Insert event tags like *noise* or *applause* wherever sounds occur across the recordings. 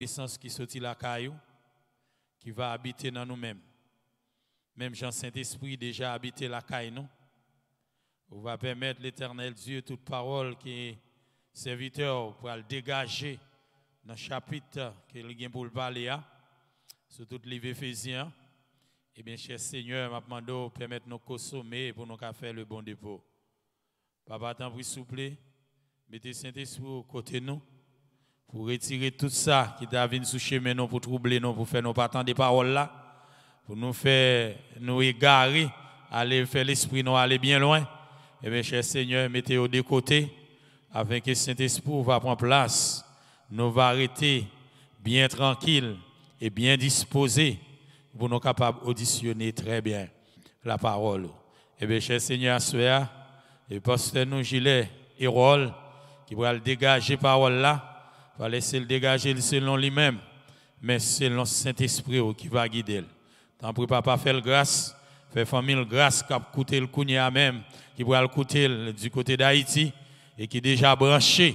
essence qui sortit la caillou, qui va habiter dans nous-mêmes. Même Jean Saint-Esprit déjà habité la caille, nous. On va permettre l'éternel Dieu, toute parole qui est serviteur, pour le dégager dans le chapitre que le pour le hein? sur toute livre Éphésiens. Eh bien, cher Seigneur, m'a vous permettre nous consommer pour nous faire le bon dépôt. Papa, t'en s'il vous plaît, mettez Saint-Esprit au côté de nous pour retirer tout ça qui t'a venu sous chemin non pour troubler non pour faire non pas tant des paroles là pour nous faire nous égarer aller faire l'esprit non aller bien loin et eh bien cher Seigneur mettez-vous de côté afin que Saint-Esprit va prendre place nous va arrêter bien tranquille et bien disposé pour nous capables auditionner très bien la parole et eh bien cher Seigneur soeur et pasteur nous gilet et rôle qui va dégager parole là Va laisser le dégager selon lui-même, mais selon Saint-Esprit qui va guider. Tant pour papa faire grâce, faire famille grâce qui a coûté le à même, qui va le coûter du côté d'Haïti et qui est déjà branché.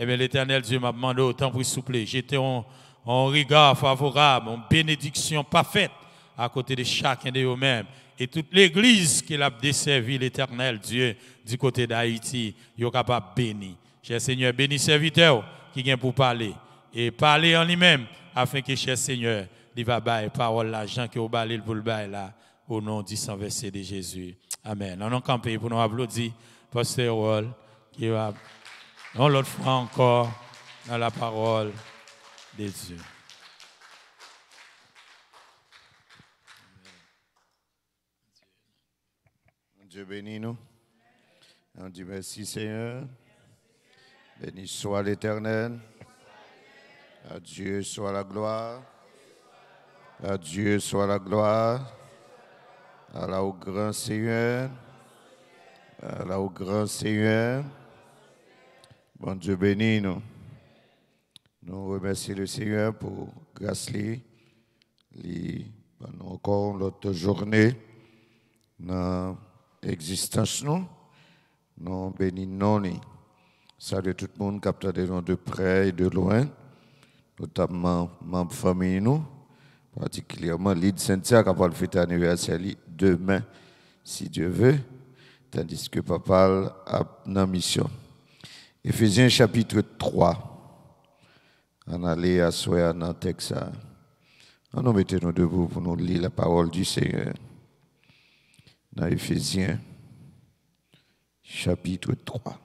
Et eh bien, l'éternel Dieu m'a demandé autant pour soupler J'étais en, regard favorable, en bénédiction parfaite à côté de chacun de eux-mêmes. Et toute l'Église qui l'a desservi, l'Éternel Dieu, du côté d'Haïti, il est capable de bénir. Cher Seigneur, béni, serviteur qui vient pour parler. Et parler en lui-même, afin que, cher Seigneur, il va bailler parole l'argent qui au balé pour le bail là, au nom du saint verset de Jésus. Amen. On a campé pour nous applaudir, Pasteur rôle qui va, On l'autre fois encore, dans la parole de Dieu. Dieu bénit nous. On dit merci Seigneur. Béni soit l'Éternel. À Dieu soit la gloire. À Dieu soit la gloire. À la au grand Seigneur. À la au grand Seigneur. Bon Dieu bénis nous. Nous remercions le Seigneur pour grâce lui. Ben nous encore l'autre journée dans l'existence nous. Nous bénissons Salut tout le monde, capteur de près et de loin, notamment membres famille, nous, particulièrement Saint-Cyr, qui va fête anniversaire demain, si Dieu veut, tandis que papa a une mission. Éphésiens chapitre 3, en aller à soi dans texte. Hein. On nous mettons debout pour nous lire la parole du Seigneur. Dans Ephésiens, chapitre 3.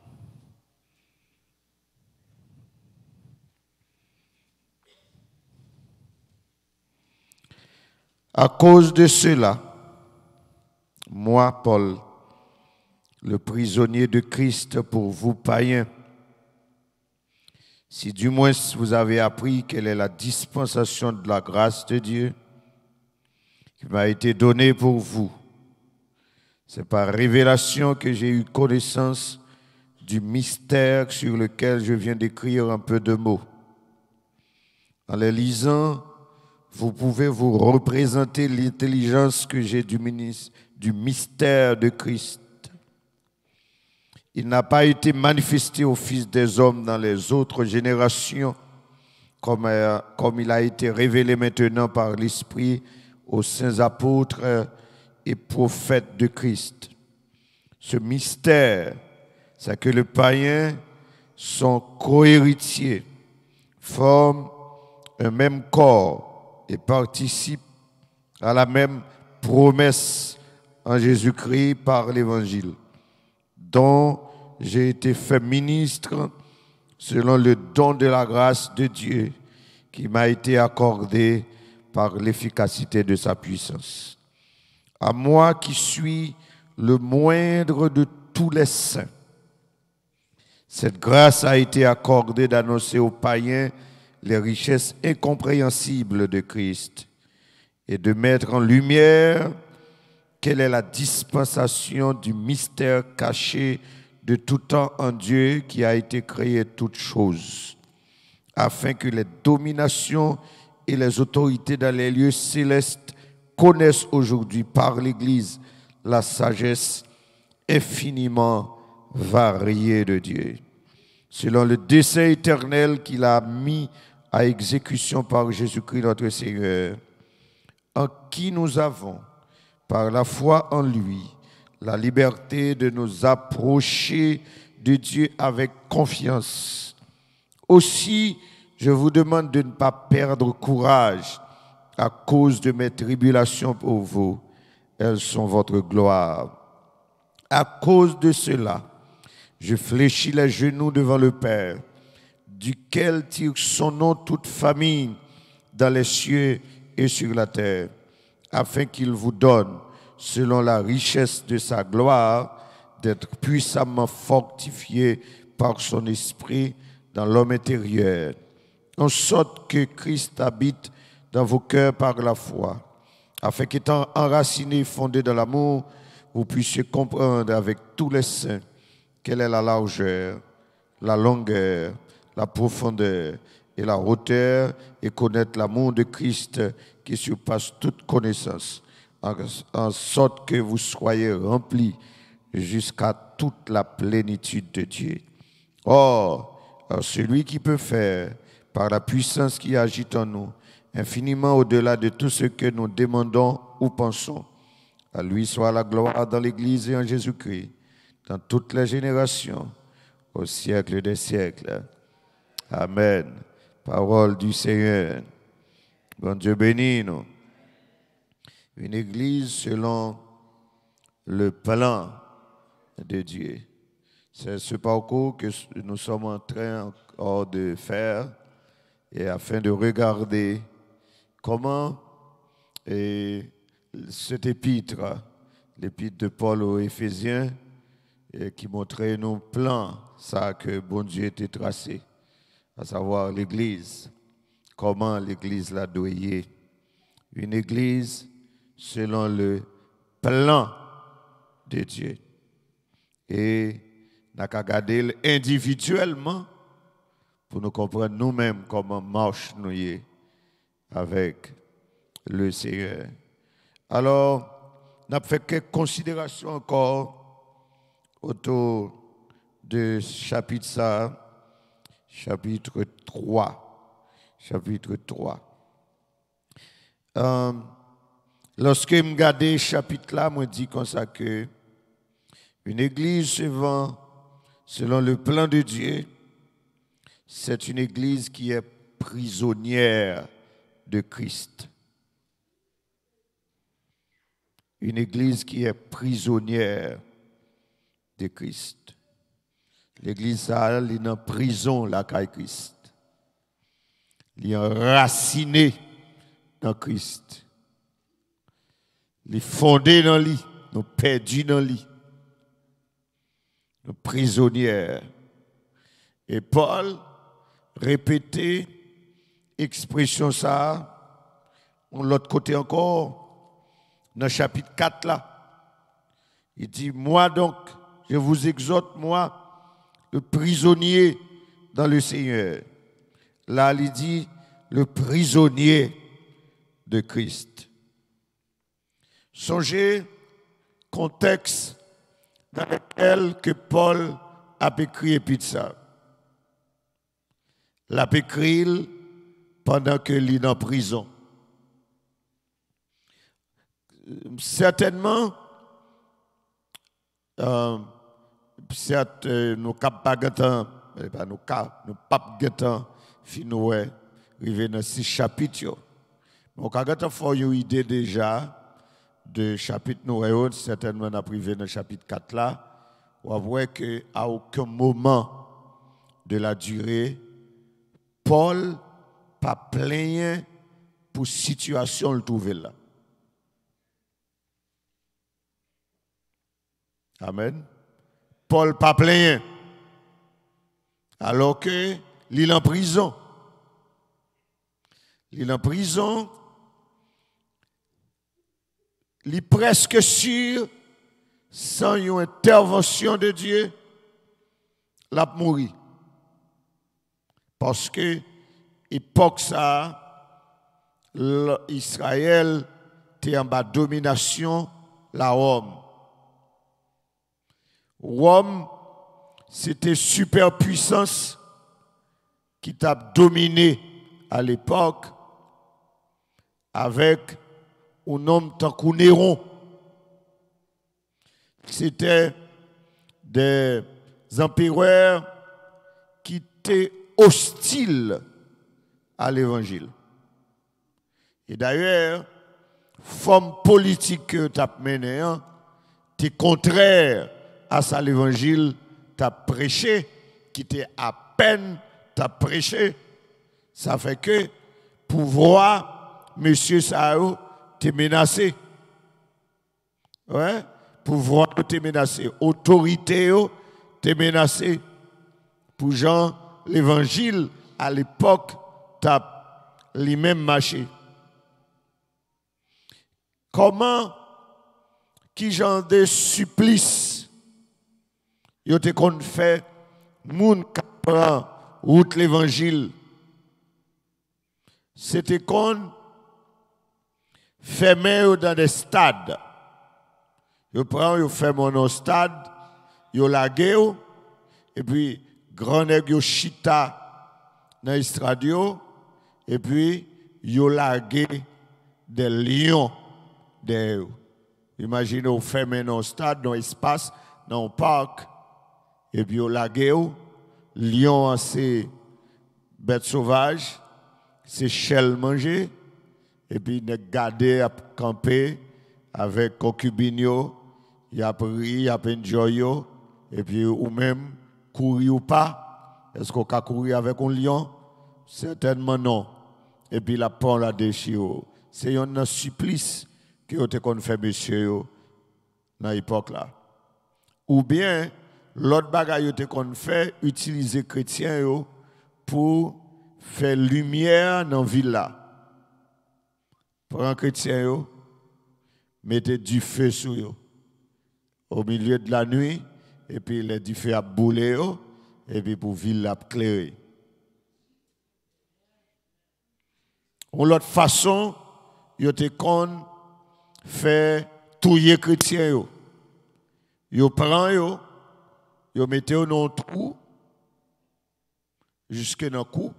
À cause de cela, moi, Paul, le prisonnier de Christ pour vous païens, si du moins vous avez appris quelle est la dispensation de la grâce de Dieu qui m'a été donnée pour vous, c'est par révélation que j'ai eu connaissance du mystère sur lequel je viens d'écrire un peu de mots. En les lisant, vous pouvez vous représenter l'intelligence que j'ai du, du mystère de Christ. Il n'a pas été manifesté au Fils des hommes dans les autres générations, comme, euh, comme il a été révélé maintenant par l'Esprit aux saints apôtres et prophètes de Christ. Ce mystère, c'est que le païen, son cohéritier, forme un même corps et participe à la même promesse en Jésus-Christ par l'Évangile, dont j'ai été fait ministre selon le don de la grâce de Dieu qui m'a été accordé par l'efficacité de sa puissance. À moi qui suis le moindre de tous les saints, cette grâce a été accordée d'annoncer aux païens les richesses incompréhensibles de Christ et de mettre en lumière quelle est la dispensation du mystère caché de tout temps en Dieu qui a été créé toutes choses, afin que les dominations et les autorités dans les lieux célestes connaissent aujourd'hui par l'Église la sagesse infiniment variée de Dieu, selon le dessein éternel qu'il a mis à exécution par Jésus-Christ notre Seigneur, en qui nous avons, par la foi en lui, la liberté de nous approcher de Dieu avec confiance. Aussi, je vous demande de ne pas perdre courage à cause de mes tribulations pour vous. Elles sont votre gloire. À cause de cela, je fléchis les genoux devant le Père duquel tire son nom toute famille dans les cieux et sur la terre, afin qu'il vous donne, selon la richesse de sa gloire, d'être puissamment fortifié par son esprit dans l'homme intérieur, en sorte que Christ habite dans vos cœurs par la foi, afin qu'étant enraciné fondé dans l'amour, vous puissiez comprendre avec tous les saints quelle est la largeur, la longueur, la profondeur et la hauteur et connaître l'amour de Christ qui surpasse toute connaissance, en, sorte que vous soyez remplis jusqu'à toute la plénitude de Dieu. Or, celui qui peut faire, par la puissance qui agit en nous, infiniment au-delà de tout ce que nous demandons ou pensons, à lui soit la gloire dans l'Église et en Jésus-Christ, dans toutes les générations, au siècle des siècles. Amen. Parole du Seigneur. Bon Dieu bénis nous. Une église selon le plan de Dieu. C'est ce parcours que nous sommes en train encore de faire et afin de regarder comment et cet épître, l'épître de Paul aux Éphésiens, qui montrait nos plans, ça que bon Dieu était tracé à savoir l'Église, comment l'Église l'a douillée. Une Église selon le plan de Dieu. Et n'a qu'à individuellement pour nous comprendre nous-mêmes comment marche nous avec le Seigneur. Alors, n'a fait quelques considérations encore autour de ce chapitre là chapitre 3. Chapitre 3. Euh, lorsque je regardais chapitre là, je dit comme ça que une église suivant, selon le plan de Dieu, c'est une église qui est prisonnière de Christ. Une église qui est prisonnière de Christ. L'église, elle est la prison, la caille Christ. Elle est enracinée dans Christ. Elle est fondée dans lui, nous perdus dans lui. Nous prisonnières. Et Paul répétait expression ça, de l'autre côté encore, dans le chapitre 4 là. Il dit, moi donc, je vous exhorte, moi, le prisonnier dans le Seigneur. Là, il dit le prisonnier de Christ. Songez contexte dans lequel que Paul a écrit Pizza. L'a écrit pendant que est en prison. Euh, certainement, euh, certes, eh, nous cap pas gâtant, pas eh, nous cap, nous pas nous finoué, arrivé dans six chapitres. Mais on a faut une idée déjà de chapitre nous certainement arrivé, dans chapitre 4 là, on voit que à aucun moment de la durée Paul pas plaint pour situation le trouver là. Amen. Paul pas plein. Alors que l'île en prison. L'île en prison, il presque sûr, sans une intervention de Dieu, l'a mouru. Parce que époque ça, Israël était en bas domination la Rome. Rome, c'était superpuissance qui t'a dominé à l'époque avec un homme tant Néron. C'était des empereurs qui étaient hostiles à l'évangile. Et d'ailleurs, forme politique que tu menée, hein, contraire à ça l'évangile t'a prêché, qui t'est à peine t'a prêché. Ça fait que pouvoir, monsieur Sao, t'es menacé. Ouais, pouvoir t'es menacé. Autorité t'es menacé. Pour Jean, l'évangile à l'époque t'as les mêmes marché. Comment qui j'en des supplices Yo te kon fè moun ka pran route l'évangile. C'était kon fermé dans des stades. Yo prend yo fait dans stade, yo lagué et puis grand nèg yo chita dans estrade et puis yo e lagué des lions des. Imaginez, on ferme dans un stade, dans un espace, dans un parc, et puis au gueule lion c'est bête sauvage, c'est chèle manger, et puis ne garder à camper avec concubinio, y a pris, y a et puis ou même courir ou pas, est-ce qu'on a courir avec un lion Certainement non. Et puis la pont la déchire. C'est un supplice que vous été fait, monsieur, dans l'époque là. Ou bien, l'autre bagaille qu'on fait, utiliser chrétien pour faire lumière dans la ville. Prends chrétien, mettez du feu sur eux. Au milieu de la nuit, et puis les du feu à bouler, et puis pour ville a éclairer. Ou l'autre façon, yo te fait touiller chrétien. prend yo ils mettaient un trou, jusqu'à un coup.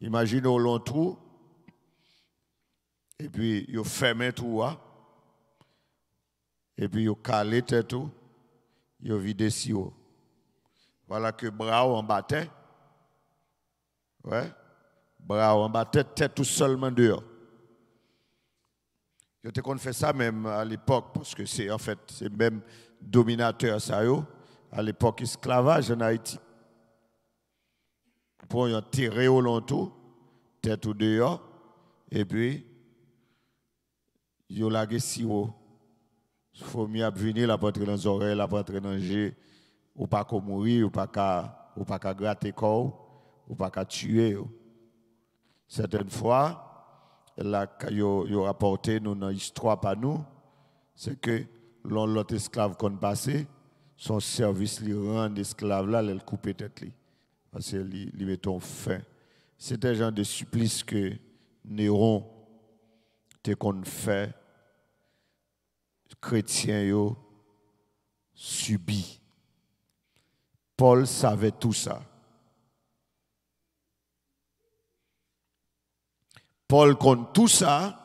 Imaginez un long trou. Et puis, ils fermaient tout. Hein. Et puis, ils calaient tout. Ils vidaient si haut. Voilà que bras en battait. Ouais. Bras en battait, tête tout seulement dehors. Ils ont fait ça même à l'époque, parce que c'est en fait, c'est même dominateur ça. Yo à l'époque esclavage en Haïti. Pour y tirer au long tout, tête ou dehors, et puis, yo lage Faut mieux abvenir la poitrine dans les oreilles, la poitrine dans les pour ou pas qu'on mourir, ou pas ou pas qu'à gratter corps, ou pas qu'à tuer. Certaines fois, la a yo rapporté nous dans l'histoire par nous, c'est que l'on l'autre esclave qu'on passait, son service lui rend esclave là, elle coupe tête lui. Parce qu'elle lui mettait fin. C'était genre de supplice que Néron te qu'on fait, chrétien yo, subit. Paul savait tout ça. Paul compte tout ça.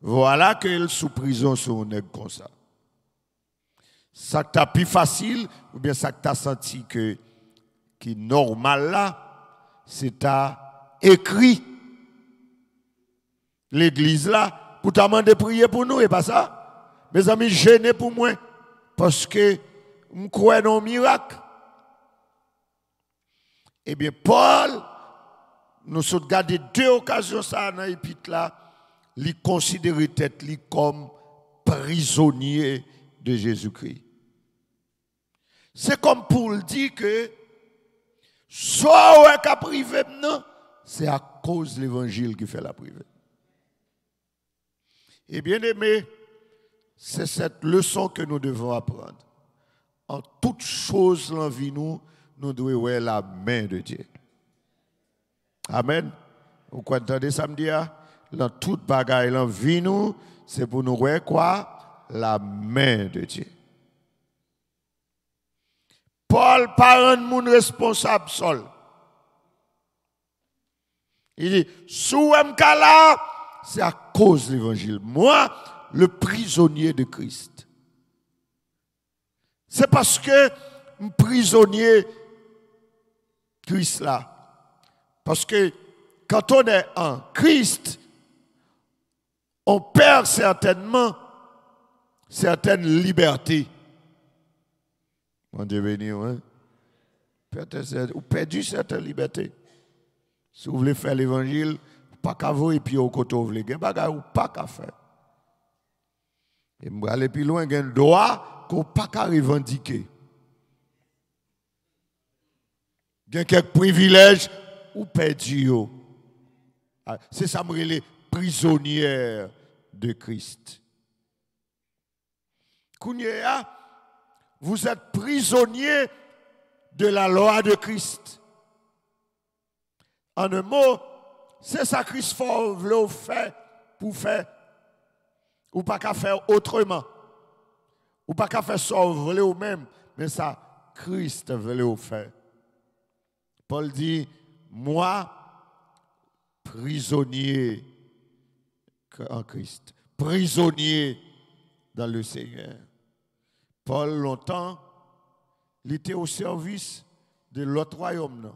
Voilà qu'elle sous prison sur un comme ça. Ça que tu plus facile, ou bien ça que tu as senti que, qui normal là, c'est ta écrit l'église là pour t'amener prier pour nous et pas ça. Mes amis, gêné pour moi parce que je crois dans un miracle. Eh bien, Paul, nous avons gardé deux occasions ça dans l'épître là, il considérait tête comme prisonnier de Jésus-Christ. C'est comme pour dire que soit on privé maintenant, c'est à cause de l'évangile qui fait la privée. Et bien aimé, c'est cette leçon que nous devons apprendre. En toute chose, l'envie nous, nous devons voir la main de Dieu. Amen. Vous entendez samedi, hein? dans toute bagaille, l'envie nous, c'est pour nous voir quoi? La main de Dieu. Paul par un monde responsable seul. Il dit, sous Mkala, c'est à cause de l'évangile. Moi, le prisonnier de Christ. C'est parce que prisonnier Christ là. Parce que quand on est en Christ, on perd certainement certaines libertés. Mon Dieu béni, hein? Vous perdu cette liberté. Si vous voulez faire l'évangile, pas qu'à vous et puis au côté vous voulez. Vous pas qu'à faire. Et vous aller plus loin, vous avez un droit qu'on pas qu'à revendiquer. Vous avez quelques privilèges ou perdu. Ah, c'est ça que les prisonnières de Christ. Kounyea, ah, vous êtes prisonnier de la loi de Christ. En un mot, c'est ça que Christ voulait faire pour faire. Ou pas qu'à faire autrement. Ou pas qu'à faire ça, même. Mais ça, Christ voulait faire. Paul dit, moi, prisonnier en Christ, prisonnier dans le Seigneur. Paul, longtemps, il était au service de l'autre royaume.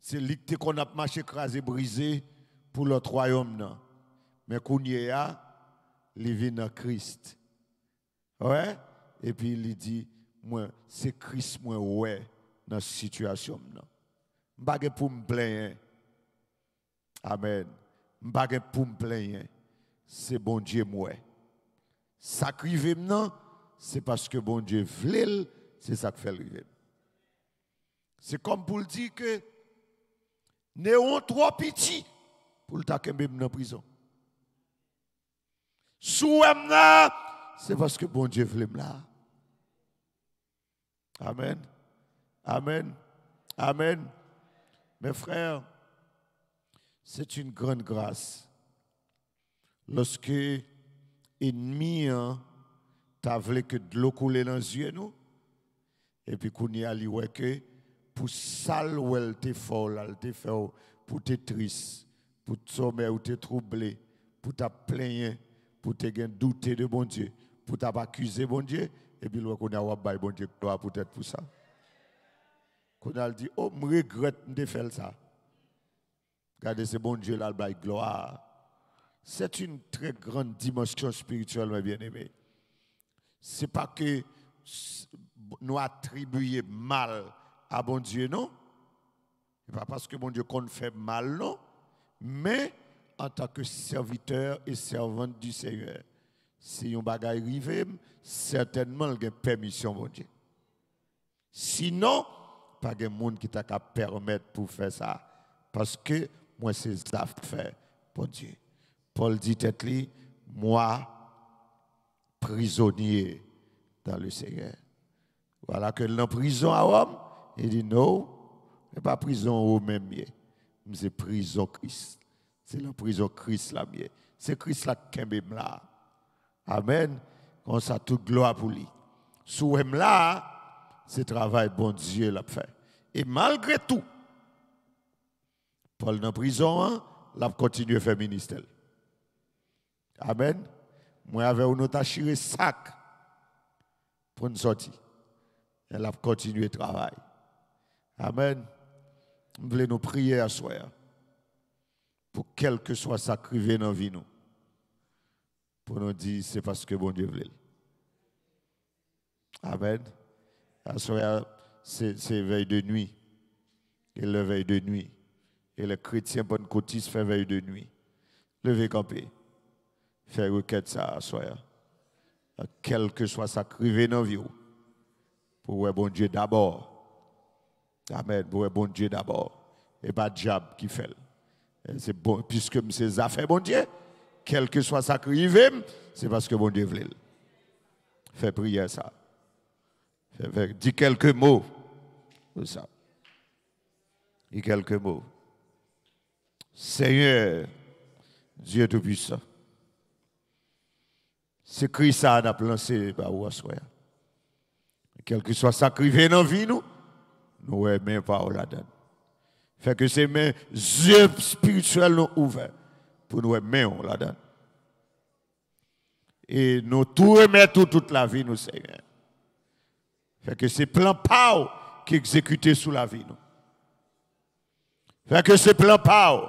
C'est lui qu'on a marché écrasé, brisé pour l'autre royaume. Mais quand y est, ah, il vit en Christ. Ouais? Et puis il dit, moi, c'est Christ, moi, ouais, dans cette situation. Je ne vais pour me plaindre. Amen. Je ne vais pour me plaindre. C'est bon Dieu, moi. Ça maintenant, c'est parce que bon Dieu veut, c'est ça qui fait arriver. C'est comme pour dire que néon trop petit pour le taquembe en prison. Sous c'est parce que bon Dieu veut là. Amen. Amen. Amen. Mes frères, c'est une grande grâce lorsque ennemi, hein, t'a voulu que de l'eau coule dans les yeux, nous. Et puis, qu'on y a que pour sale ou elle te fort elle te fait pour te triste, pour te sommeil ou te troublé, pour ta plaindre, pour te douter de bon Dieu, pour accuser bon Dieu, et puis l'on a bay bon Dieu, gloire peut-être pour ça. Qu'on a dit, oh, me regrette de faire ça. Regardez, c'est bon Dieu, là, gloire c'est une très grande dimension spirituelle, mes bien-aimés. Ce n'est pas que nous attribuer mal à bon Dieu, non. Ce n'est pas parce que bon Dieu compte fait mal, non. Mais en tant que serviteur et servante du Seigneur, si on bagage arriver, certainement il y a permission, bon Dieu. Sinon, pas de monde qui t'a permettre pour faire ça. Parce que moi, c'est ça fait bon Dieu. Paul dit lui, « moi, prisonnier dans le Seigneur. Voilà que l'on prison à Rome, il dit non, n'est pas prison au même mais C'est prison Christ. C'est la prison Christ la mienne. C'est Christ la qui là. Amen. quand ça, toute gloire pour lui. Sous là, c'est travail bon Dieu l'a fait. Et malgré tout, Paul dans prison, hein, l'a continué à faire ministère. Amen. Moi, avec nous, le sac pour une sortir. Elle a continué le travail. Amen. Je voulais nous prier à soir hein, pour quel que soit sa dans la vie nous. Pour nous dire, c'est parce que bon Dieu veut. Amen. À soi, hein, c'est veille de nuit. Et le veille de nuit. Et les chrétiens, bonne côté, fait veille de nuit. Levez, camper. Fais requête ça, soya. Quel que soit sa crivé dans vie. Pour bon Dieu d'abord. Amen. Pour bon Dieu d'abord. Et pas diable qui fait. C'est bon, puisque c'est fait, bon Dieu, quel que soit sa crivé, c'est parce que bon Dieu veut. Fais prier ça. dis quelques mots de ça. Dis quelques mots. Seigneur, Dieu Tout-Puissant. C'est Christ ça a lancé par où Quel que soit ça dans la vie, nous, nous ne pas la donne. Fait que c'est mes yeux spirituels nous ouverts pour nous aimer là-dedans. Et nous tout remettons toute la vie, nous, Seigneur. Fait que c'est plan PAO qui exécuté sous la vie, nous. Fait que c'est plan PAO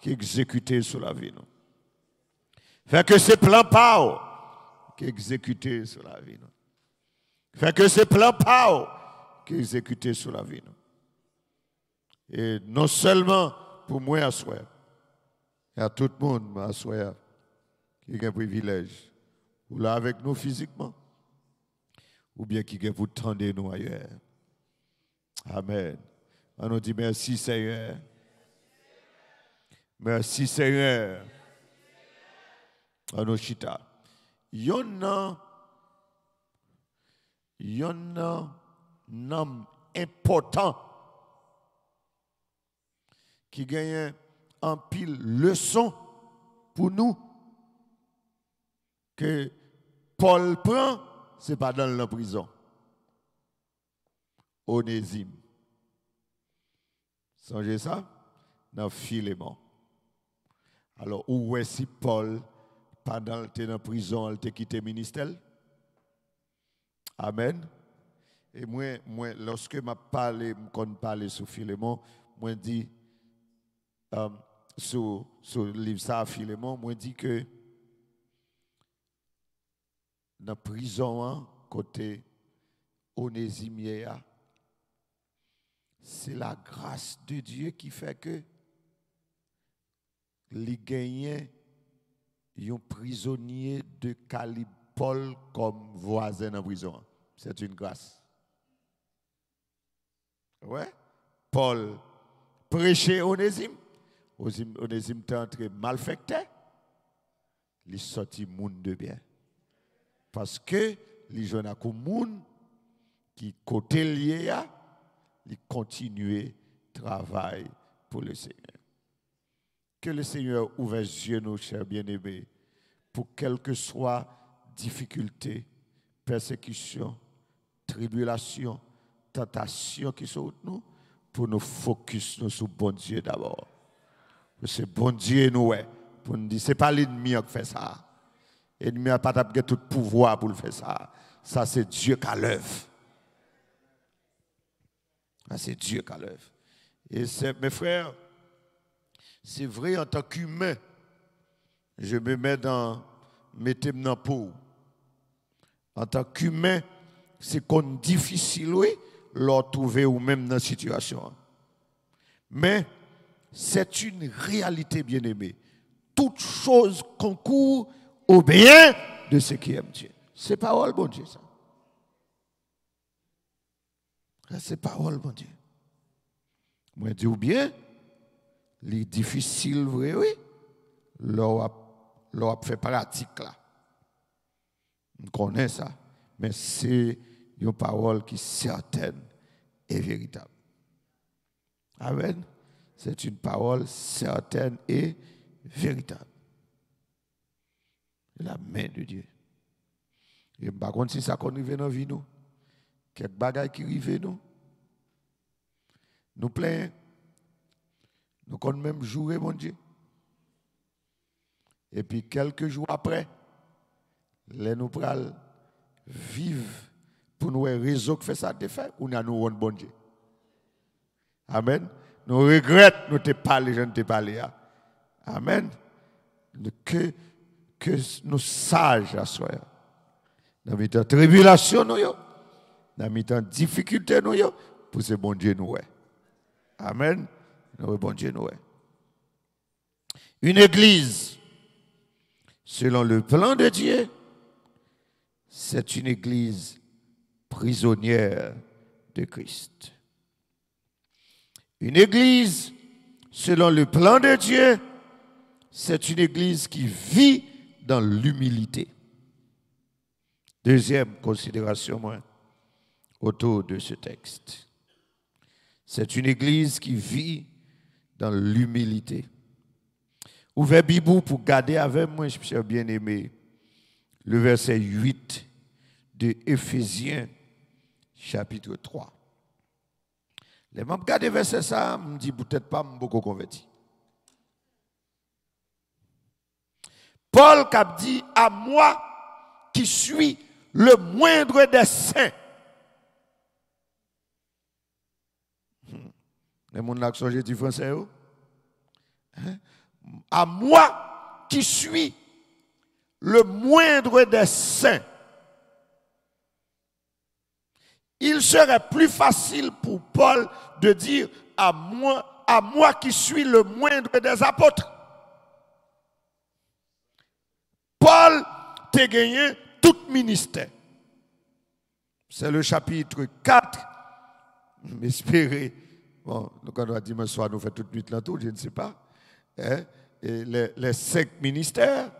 qui exécuté sous la vie, nous. Fait que c'est plan PAO qui exécuté sur la vie. Fait que c'est plan pas qui exécuté sur la vie. Et non seulement pour moi à soi, et à tout le monde à soi, qui a un privilège, ou là avec nous physiquement, ou bien qui a vous tendez nous ailleurs. Amen. On nous dit merci Seigneur. Merci Seigneur. On nous chita yon y yon nan nam important qui gagne un pile leçon pour nous que Paul prend, c'est pas dans la prison. Onésime. Songez ça? Dans Philémon. Alors, où est-ce Paul? pendant qu'elle était dans la prison, elle a quitté le ministère. Amen. Et moi, moi lorsque je parle, je parle sur Philémon, je dis, sur, euh, sur le livre je dis que dans la prison, hein, côté Onésimia, c'est la grâce de Dieu qui fait que les gagnants un prisonnier de calibre comme voisin en prison. C'est une grâce. Ouais. Paul prêchait Onésime. Onésime était entré malfecté. Il sortit monde de bien. Parce que les jeunes monde qui côté lié, ils continuaient travail pour le Seigneur. Que le Seigneur ouvre les yeux, nos chers bien-aimés, pour quelle que soit difficulté, persécution, tribulation, tentation qui sont nous, pour nous focus nous sur bon Dieu d'abord. C'est bon Dieu nous pour nous dire c'est pas l'ennemi qui fait ça. L'ennemi n'a pas tout pouvoir pour le faire ça. Ça c'est Dieu qui a l'œuvre. Ah, c'est Dieu qui a l'œuvre. Et mes frères, c'est vrai en tant qu'humain, je me mets dans, mes moi dans peau. En tant qu'humain, c'est qu'on difficile, oui, trouver ou même dans la situation. Mais c'est une réalité, bien-aimée. Toute chose concourt au bien de ceux qui aiment Dieu. C'est parole, bon Dieu, ça. C'est parole, mon Dieu. Moi, dis ou bien, les difficiles, vrai, oui, l'on a fait pratique là. On connaît ça, mais c'est une parole qui est certaine et véritable. Amen. C'est une parole certaine et véritable. La main de Dieu. Et par contre, si ça arrive dans la vie, nous, quelque chose qui arrive nous, nous plaît. Nous comptons même jouer, mon Dieu. Et puis quelques jours après, les nous pral vivent pour nous réseau qui fait ça de fait, ou nous avons bon Dieu. Amen. Nous regrettons, nous te parlé, je ne te pas. Amen. Que, que nous sages à soi. Dans la tribulation, nous, dans la difficulté, nous, pour ce bon Dieu, nous. Amen. Une église, selon le plan de Dieu, c'est une église prisonnière de Christ. Une église, selon le plan de Dieu, c'est une église qui vit dans l'humilité. Deuxième considération moi, autour de ce texte. C'est une église qui vit dans l'humilité. Ouvrez Bibou pour garder avec moi, cher bien-aimé, le verset 8 de Ephésiens, chapitre 3. Les membres regardent verset ça, me dit peut-être pas beaucoup converti. Paul cap dit à moi qui suis le moindre des saints. Les mon qui du français. Hein? À moi qui suis le moindre des saints, il serait plus facile pour Paul de dire à moi, à moi qui suis le moindre des apôtres. Paul t'a gagné tout ministère. C'est le chapitre 4. M'espérer. Bon, donc on a dimanche soir, nous fait toute nuit là tout, je ne sais pas. Hein. Et les, cinq ministères,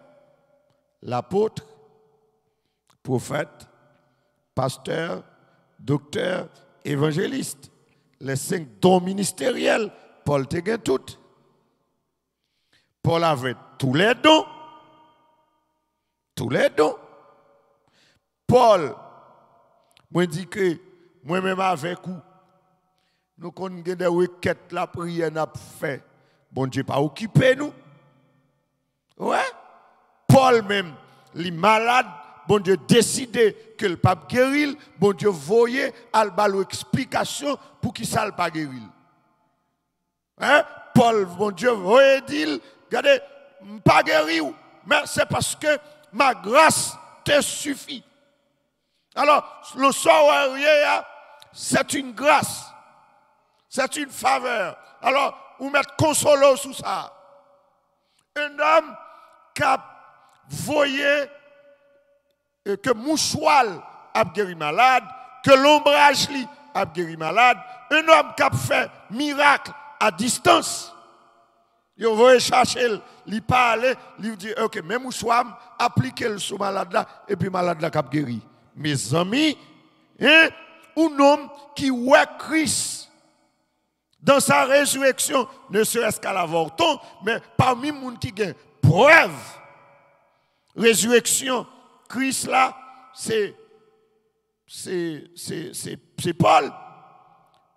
l'apôtre, prophète, pasteur, docteur, évangéliste. Les cinq dons ministériels, Paul te tout. Paul avait tous les dons. Tous les dons. Paul, moi dit que moi-même avec vous, nous connaissons des requêtes, la prière n'a fait. Bon Dieu, pas occupé nous. Ouais. Paul même, les malades. malade. Bon Dieu décidé que le pape guérit. Bon Dieu voyait, l'explication explication pour qu'il ne pas guérir. Hein? Paul, bon Dieu, voyait dit, regardez, pas guéri, mais c'est parce que ma grâce te suffit. Alors, le soir, c'est une grâce. C'est une faveur. Alors, vous mettez consolo sous ça. Un homme qui a voyé euh, que mouchoual a guéri malade, que l'ombrage a guéri malade, un homme qui a fait miracle à distance. Vous voyez chercher, il parle, il dit, ok, même a appliquez-le sous malade là, et puis malade là cap a guéri. Mes amis, hein, un homme qui voit Christ dans sa résurrection, ne serait-ce qu'à l'avorton, mais parmi les gens qui ont preuve, résurrection, Christ là, c'est Paul.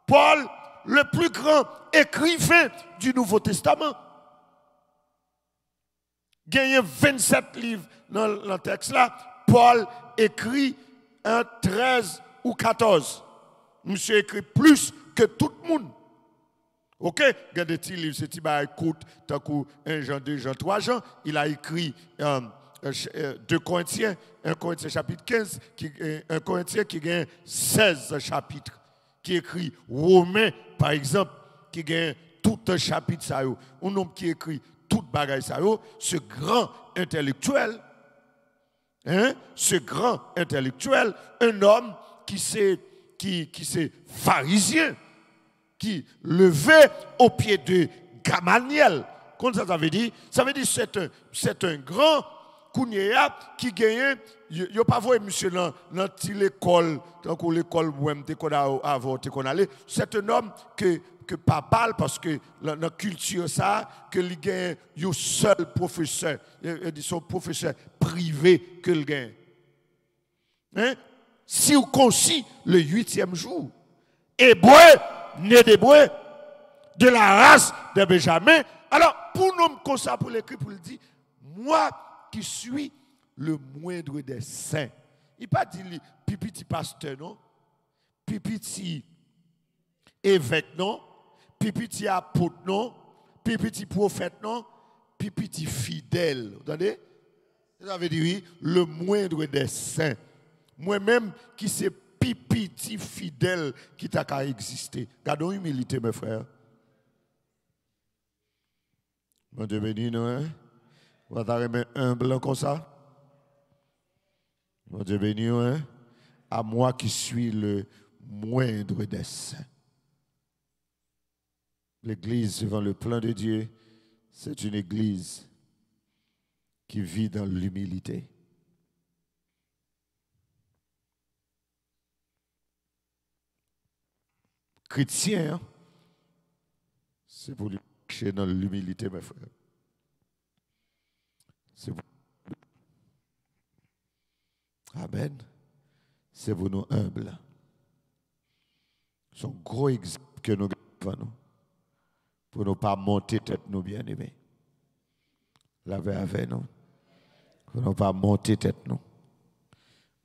Paul, le plus grand écrivain du Nouveau Testament. Gagné 27 livres dans le texte là. Paul écrit un 13 ou 14. Monsieur écrit plus que tout le monde. Ok, il écoute, Jean, Jean, Jean, il a écrit euh, euh, euh, deux Corinthiens, un Corinthiens chapitre 15, qui, 1 Corinthiens qui gagne 16 chapitres, qui écrit Romain, par exemple, qui gagne tout un chapitre ça Un homme qui écrit tout bagaille ça ce grand intellectuel, hein, ce grand intellectuel, un homme qui s'est qui, qui pharisien qui levait au pied de Gamaniel, Comment ça, ça veut dire Ça veut dire que c'est un, grand Kounia qui gagne. Il n'y a pas vu monsieur dans l'école, dans l'école où on a avant, qu'on allait. C'est un homme que que pas parce que dans la culture ça que il gagne seul professeur son professeur privé que le hein? Si hein concis le huitième jour et eh hébreu né des bois, de la race de Benjamin. Alors, pour nous comme ça, pour l'écrire, pour le dire, moi qui suis le moindre des saints. Il pas dit pipiti pasteur, non? Pipiti évêque, non? Pipiti apôtre, non? Pipiti prophète, non? Pipiti fidèle, vous entendez? Ça veut dire, oui, le moindre des saints. Moi-même, qui sais pipiti fidèle qui t'a qu'à exister. Gardons humilité, mes frères. Mon Dieu béni, nous, hein? Vous êtes un blanc comme ça? Mon Dieu béni, hein? À moi qui suis le moindre des saints. L'Église, suivant le plan de Dieu, c'est une Église qui vit dans l'humilité. chrétien, hein. c'est pour lui dans l'humilité, mes frères. C'est pour... Amen. C'est pour nous humbles. C'est un gros exemple que nous avons, nous. Pour ne pas monter tête, nous bien-aimés. L'avez avec nous. Pour ne pas monter tête, nous.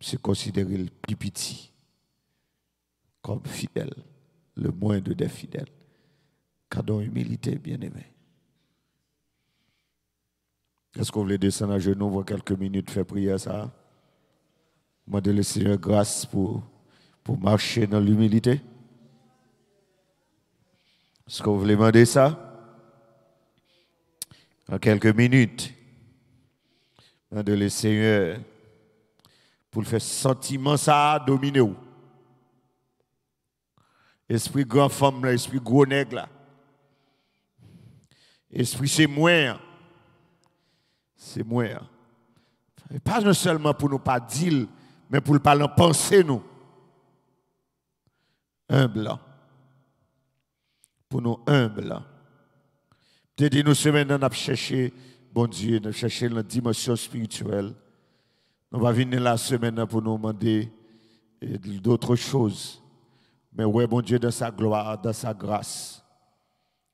C'est considérer le plus petit comme fidèle le moindre des fidèles. Car dans humilité, bien-aimé. Est-ce qu'on voulait descendre à genoux pour quelques minutes, faire prière ça? Demander le Seigneur grâce pour, pour marcher dans l'humilité. Est-ce qu'on voulait demander ça? En quelques minutes, demander le Seigneur pour le faire sentiment ça dominer. Esprit grand femme, esprit gros nègre Esprit c'est moins. C'est moins. Pas seulement pour nous pas dire, mais pour ne pas penser nous. Humble. Pour nous humble. Peut-être dit nous semaine à chercher bon Dieu, nous chercher la dimension spirituelle. Nous va venir la semaine pour nous demander d'autres choses mais ouais, mon Dieu, dans sa gloire, dans sa grâce,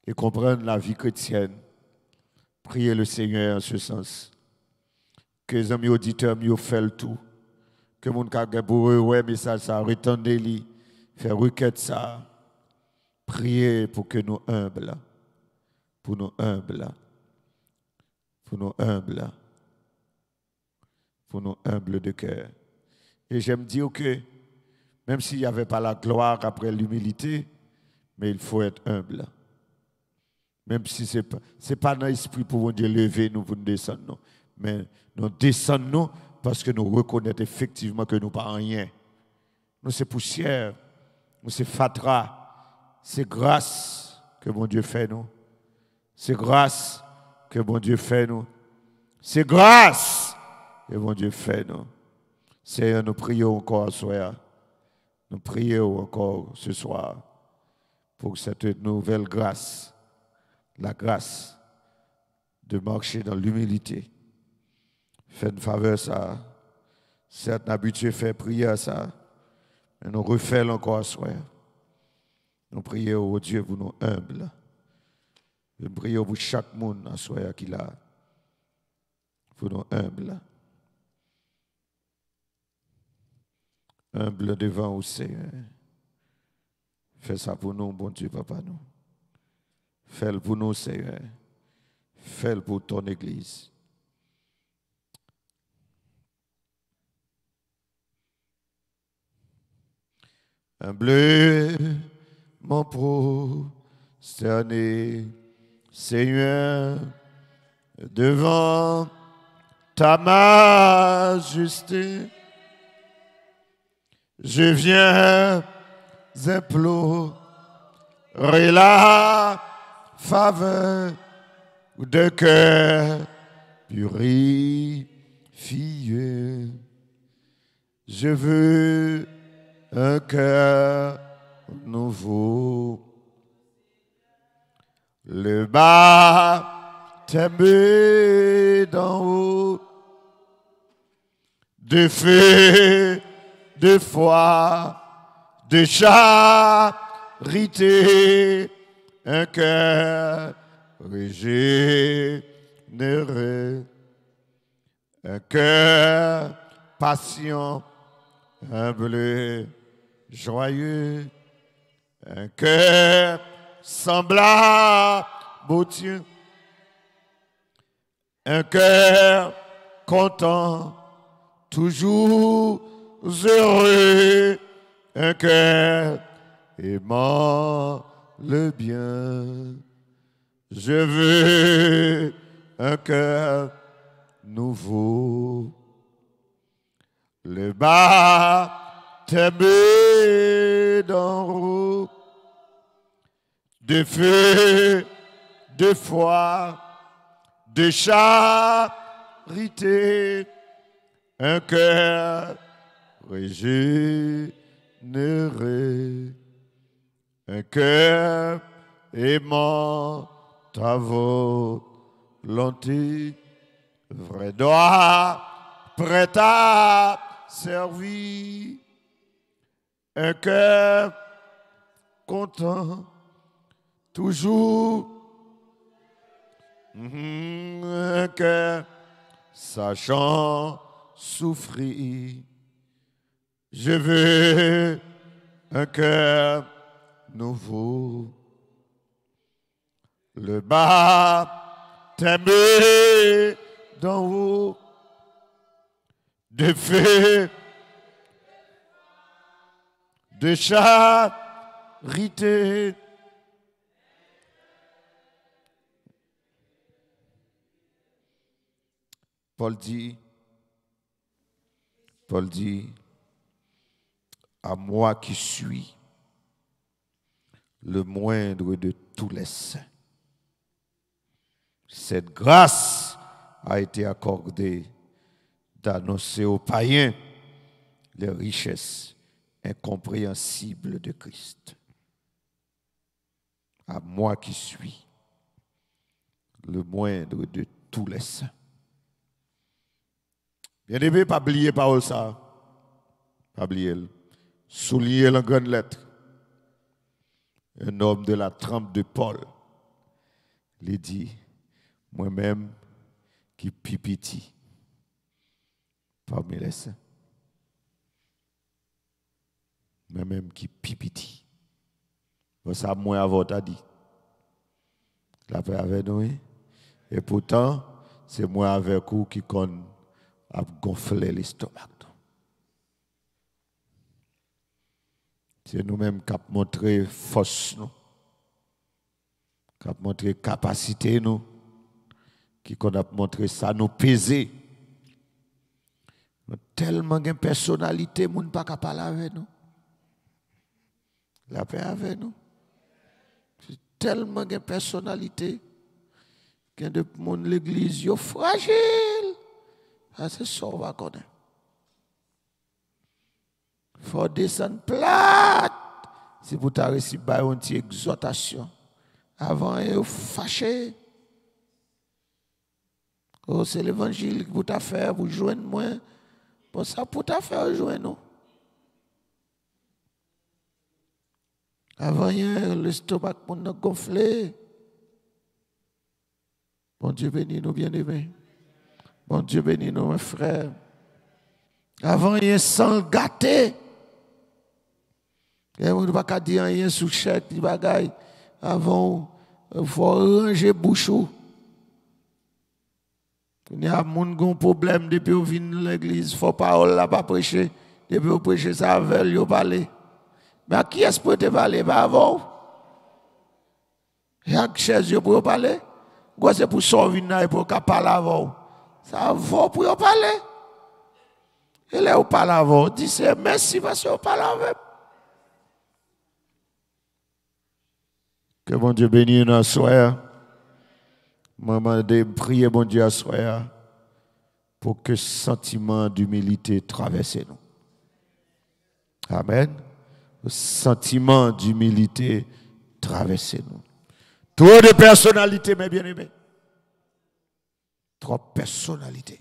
et comprendre la vie chrétienne. Priez le Seigneur en ce sens. Que les amis auditeurs, mieux tout. Que mon gens pour eux, ouais, mais ça, ça, retendez-les, faire requête ça. Priez pour que nous humbles, pour nous humbles, pour nous humbles, pour nous humbles de cœur. Et j'aime dire que même s'il n'y avait pas la gloire après l'humilité, mais il faut être humble. Même si ce n'est pas, dans l'esprit pour Dieu lever nous pour nous Mais nous descendons parce que nous reconnaissons effectivement que nous ne pas rien. Nous, c'est poussière, nous, c'est fatra, c'est grâce que mon Dieu fait nous. C'est grâce que mon Dieu fait nous. C'est grâce que mon Dieu fait nous. Seigneur, nous prions encore à soir. Nous prions encore ce soir pour cette nouvelle grâce, la grâce de marcher dans l'humilité. Faites une faveur ça. Certes, habitués fait à ça, mais nous refaisons encore à soir. Nous prions au Dieu pour nous humbles. Nous prions pour chaque monde à soi qu'il a, pour nous humbles. humble devant au Seigneur. Fais ça pour nous, bon Dieu, papa, nous. Fais-le pour nous, Seigneur. Fais-le pour ton Église. Un bleu, mon prosterné, Seigneur, devant ta majesté. Je viens implorer la faveur de cœur purifié. Je veux un cœur nouveau. Le bas baptême d'en haut, de feu de foi, de charité, un cœur régénéré, un cœur patient, humble, joyeux, un cœur semblable beau Dieu, un cœur content, toujours heureux, un cœur aimant le bien. Je veux un cœur nouveau. Le baptême d'en haut, de feu, de foi, de charité, un cœur régénéré. Un cœur aimant ta volonté, vrai doigt prêt à servir. Un cœur content, toujours. Mhm. Un cœur sachant souffrir je veux un cœur nouveau. Le baptême d'en haut de feu, de charité. Paul dit, Paul dit, à moi qui suis le moindre de tous les saints. Cette grâce a été accordée d'annoncer aux païens les richesses incompréhensibles de Christ. À moi qui suis le moindre de tous les saints. Bien-aimé, pas oublier parole ça. Pas oublier soulier la grande lettre, un homme de la trempe de Paul, lui dit, moi-même qui pipiti Pas les laisser. moi-même qui pipiti, ça moi avant t'a dit, la paix avec nous, et pourtant c'est moi avec vous qui a gonflé l'estomac. C'est nous-mêmes qui avons montré force, nous, qui avons montré capacité, nous, qui avons montré ça, nous peser. Nous tellement de personnalité, nous ne pas parler avec nous. La paix avec nous. Tellement de personnalité, que y a l'église, fragile. Ah, c'est ça qu'on va connaître faut descendre plate. si vous ta reçu une petite exhortation. Avant, eh, vous fâché. Oh, c'est l'évangile que vous avez fait, vous joindre moi. Pour ça, vous avez fait joindre nous. Avant le eh, l'estomac pour nous gonfler. Bon Dieu bénis nous, bien-aimés. Bon Dieu bénis nous, mes frères. Avant il eh, s'en gâter. Eh, Não vai dire rien sur chèque de bagay avant euh, faut ranger bouchou. Il y a un qui problème depuis qu'on vient de l'église, faut parole là pas prêcher, depuis qu'on prêche ça veut yo parler. Mais à qui est-ce que te parler pas avant? Chaque chèque pour parler. Quoi c'est pour sauver là pour parler avant. Ça va pour parler. Et là, on parle avant. dit merci parce que parle avant. Que bon Dieu bénisse nous soir. Maman, de prier, bon Dieu, à soir, pour que sentiment d'humilité traverse nous. Amen. Le sentiment d'humilité traverse nous. Trop de personnalité, mes bien-aimés. Trop de personnalité.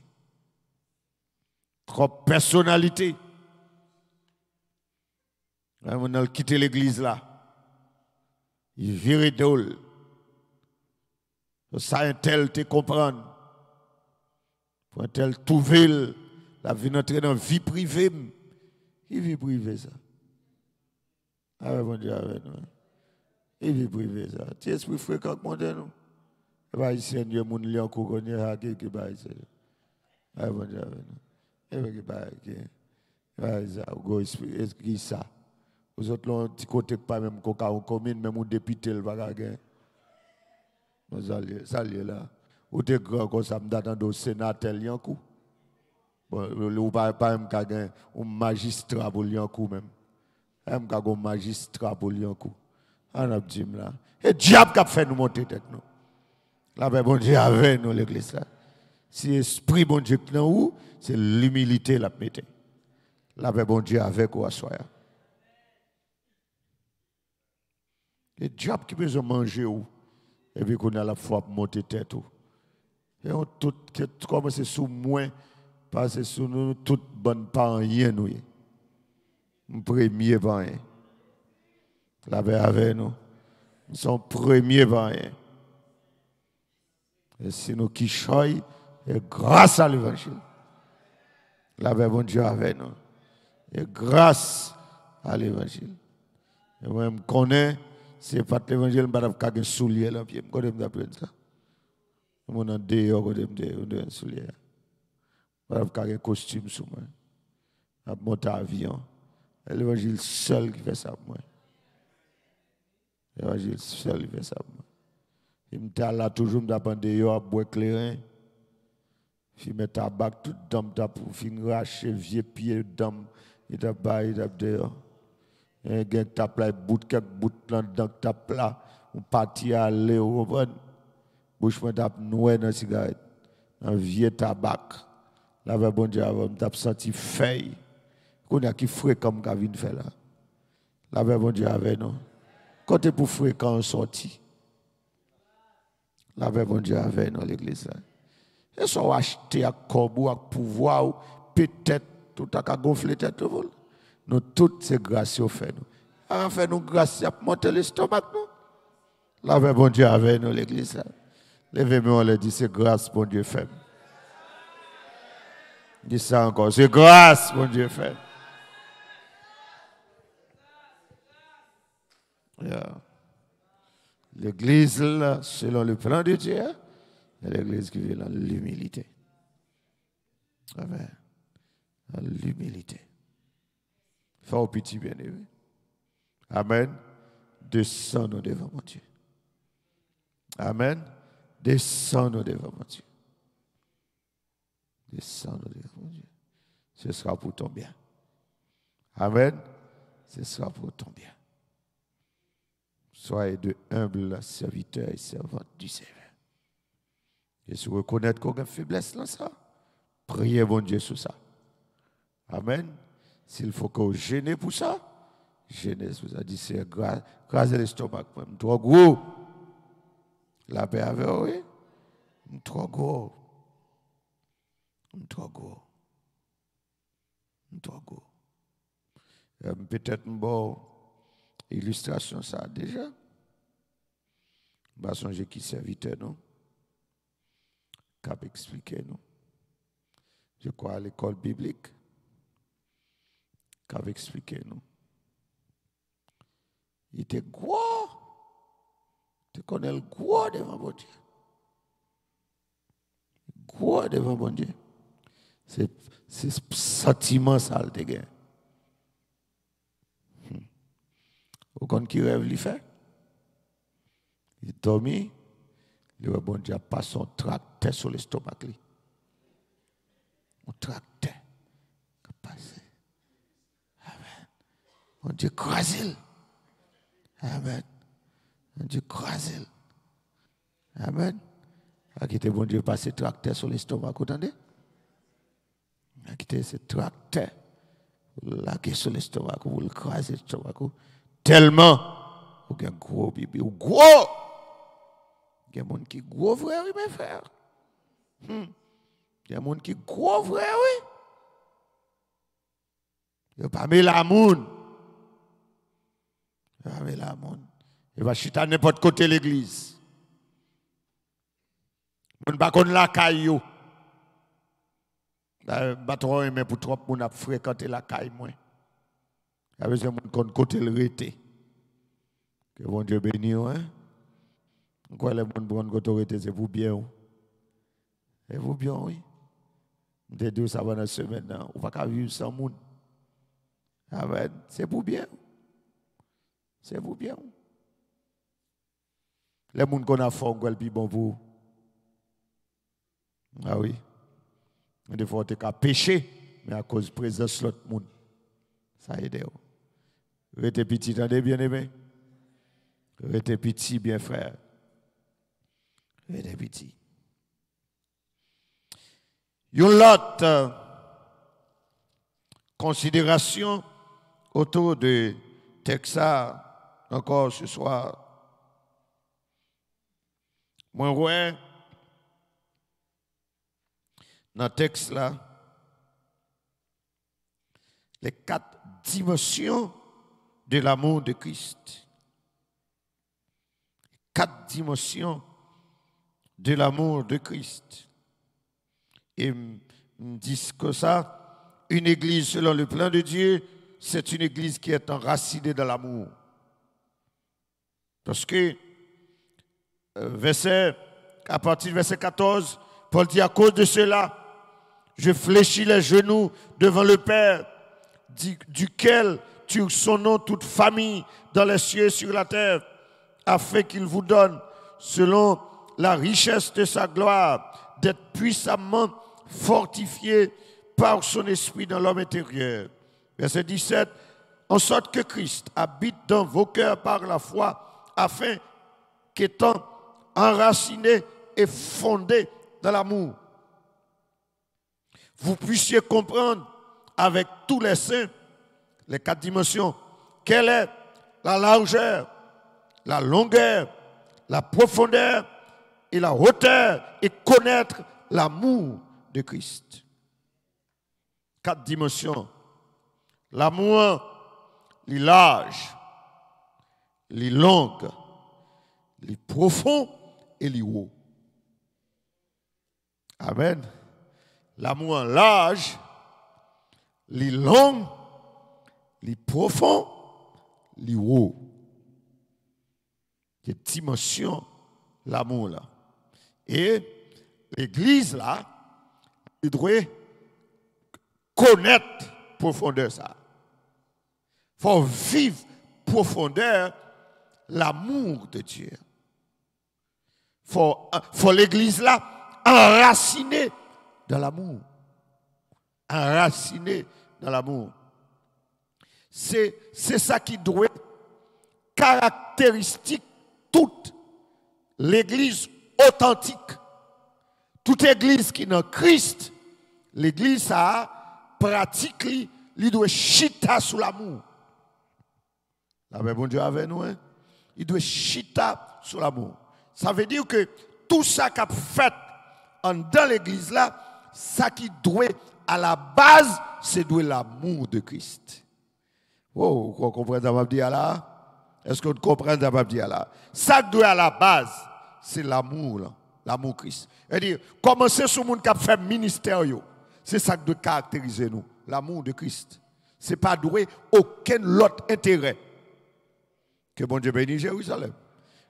Trop personnalité. On hein, a quitté l'église là il virait d'eau. Ça, un tel te comprendre. Pour un tel la vie notre dans la vie privée. Il vit privée ça. Ah, bon Dieu, avec nous. Il vit privée ça. Tu es esprit fréquent mon Dieu, nous. il mon Dieu, ah eh ben, qui connaît, bah, qui bon Dieu, avec nous. qui ça, ça. Vous autres, un petit côté pas même commune, même un député le Nous hein. ça là. Vous t'es grand comme ça, au vous Bon, ou pas même un magistrat pour même. Même magistrat pour ah, On a là. Et diable qui a fait nous monter tête nous. La paix bon Dieu avec nous l'église là. Si esprit bon Dieu qui nous, c'est l'humilité la pété. La paix bon Dieu avec nous à et diable qui besoin manger ou, et puis qu'on a la foi pour monter tête ou. Et on tout, c'est sous moi, que sous nous, toute bonne pas rien nous. Eh. Premier premiers rien. Eh. La paix avec nous. Nous sommes premiers pas eh. Et si nous qui choyons, et grâce à l'évangile. La paix bon Dieu avec nous. Et grâce à l'évangile. Et moi, je connais. C'est pas l'évangile, je ne pas soulier là, pied. Quand je apprendre ça. Mon en dehors, quand je me un soulier. Je ne pas un costume sur moi. Je monter avion. L'évangile seul qui fait ça pour moi. L'évangile seul qui fait ça pour moi. Il me là toujours, je me dehors, à boire clairin. Je mets tabac tout le temps pour finir racher vieux pied, dame. et t'a baillé, il dehors. Eh, gen tap la bout kek bout lan dank on la à parti aller au bon bouche me tape noué dans cigarette dans vieux tabac là bon dieu avant tape senti feuille qu'on a qui fréquent comme Gavin fait là là bon dieu avec nous côté pour fréquent sorti là va bon dieu avec non, l'église et ça acheter à corbeau à pouvoir peut-être tout à gonfler tête vol nous, toutes ces grâces, au fait nous. en ah, fait nous grâce, à monter l'estomac, nous. Là, bon Dieu avec nous, l'église. Levez-moi, on dit, c'est grâce, bon Dieu fait. Dis ça encore, c'est grâce, bon Dieu fait. L'église, selon le plan de Dieu, c'est hein, l'église qui vit dans l'humilité. Amen. Dans l'humilité. Fais au petit bien-aimé. Amen. Descends-nous devant mon Dieu. Amen. Descends-nous devant mon Dieu. Descends-nous devant mon Dieu. Ce sera pour ton bien. Amen. Ce sera pour ton bien. Soyez de humbles serviteurs et servantes du Seigneur. Et si vous reconnaissez qu'on a faiblesse là, ça, priez bon Dieu sur ça. Amen. S'il faut qu'on gêne pour ça, gênez, vous a Dit, c'est craser l'estomac. Trop gros. La paix avait, oui. Trop gros. Trop gros. Trop gros. Euh, peut-être une bonne illustration ça déjà. Je bah, songer qui serviteur, non? Cap expliqué, non? Je crois à l'école biblique avait expliqué nous. Il était gros. Tu connais le gros devant mon Dieu. Gros devant mon Dieu. C'est ce sentiment sale le guerre. Hmm. Au compte qui rêve, il fait. Il dormit. Le bon Dieu passé son tracteur sur l'estomac. Un tracteur. On dit croise Amen. On dit croise Amen. A quitter bon Dieu, passer tracteur sur l'estomac, vous entendez? A quitter ce tracteur, là, sur l'estomac, vous le croisez, l'estomac, tellement, vous avez un gros bébé, un gros. Il y a des gens qui gros frère, oui, mes frères. Hmm. Il y a des gens qui gros frère, oui. Il n'y a pas mis la monde. Avec la monde. Il va chiter n'importe côté l'église. mon ne va pas la caillou. Bah, Batro aimé pour trop moun a fréquenté la caille moins. Il y a besoin kon côté le rété. Que bon Dieu ou, hein. Quoi les bon bon côté rété c'est vous bien. ou Et vous bien oui. Des deux ça va dans semaine on va ka vivre sans moun. Amen, ah c'est pour bien. C'est vous bien. Les gens qu'on a fort, ils sont bon vous. Ah oui. Des fois, tu as péché, mais à cause de la présence de l'autre monde. Ça aide. êtes oh. petit, êtes bien aimé. êtes petit, bien frère. êtes petit. Une autre euh, considération autour de Texas encore ce soir. Moi, ouais, dans le texte là, les quatre dimensions de l'amour de Christ. Quatre dimensions de l'amour de Christ. Et disent que ça, une église selon le plan de Dieu, c'est une église qui est enracinée dans l'amour. Parce que, euh, verset, à partir du verset 14, Paul dit, à cause de cela, je fléchis les genoux devant le Père, duquel tu nom toute famille dans les cieux et sur la terre, afin qu'il vous donne, selon la richesse de sa gloire, d'être puissamment fortifié par son esprit dans l'homme intérieur. Verset 17, en sorte que Christ habite dans vos cœurs par la foi afin qu'étant enraciné et fondé dans l'amour, vous puissiez comprendre avec tous les saints les quatre dimensions. Quelle est la largeur, la longueur, la profondeur et la hauteur et connaître l'amour de Christ. Quatre dimensions. L'amour, l'âge les longues, les profonds et les hauts. Amen. L'amour en large, les longs, les profonds, les hauts. Quelle dimension, l'amour là. Et l'église là, il doit connaître profondeur ça. Il faut vivre profondeur l'amour de Dieu. Il euh, faut, l'Église là enracinée dans l'amour. Enracinée dans l'amour. C'est ça qui doit être caractéristique toute l'Église authentique. Toute Église qui n'a Christ, l'Église a pratique, lui doit chita sous l'amour. La bon Dieu avec nous, hein? il doit chita sur l'amour. Ça veut dire que tout ça qu'a fait dans l'église là, ça qui doit à la base, c'est doit l'amour de Christ. Oh, vous comprenez ça, dit là? Est-ce que vous comprenez ça, dit là? Ça doit à la base, c'est l'amour, l'amour Christ. C'est-à-dire, commencer sur le monde qui a fait ministère, c'est ça qui doit caractériser nous, l'amour de Christ. Ce n'est pas doué aucun autre intérêt que bon Dieu bénisse Jérusalem.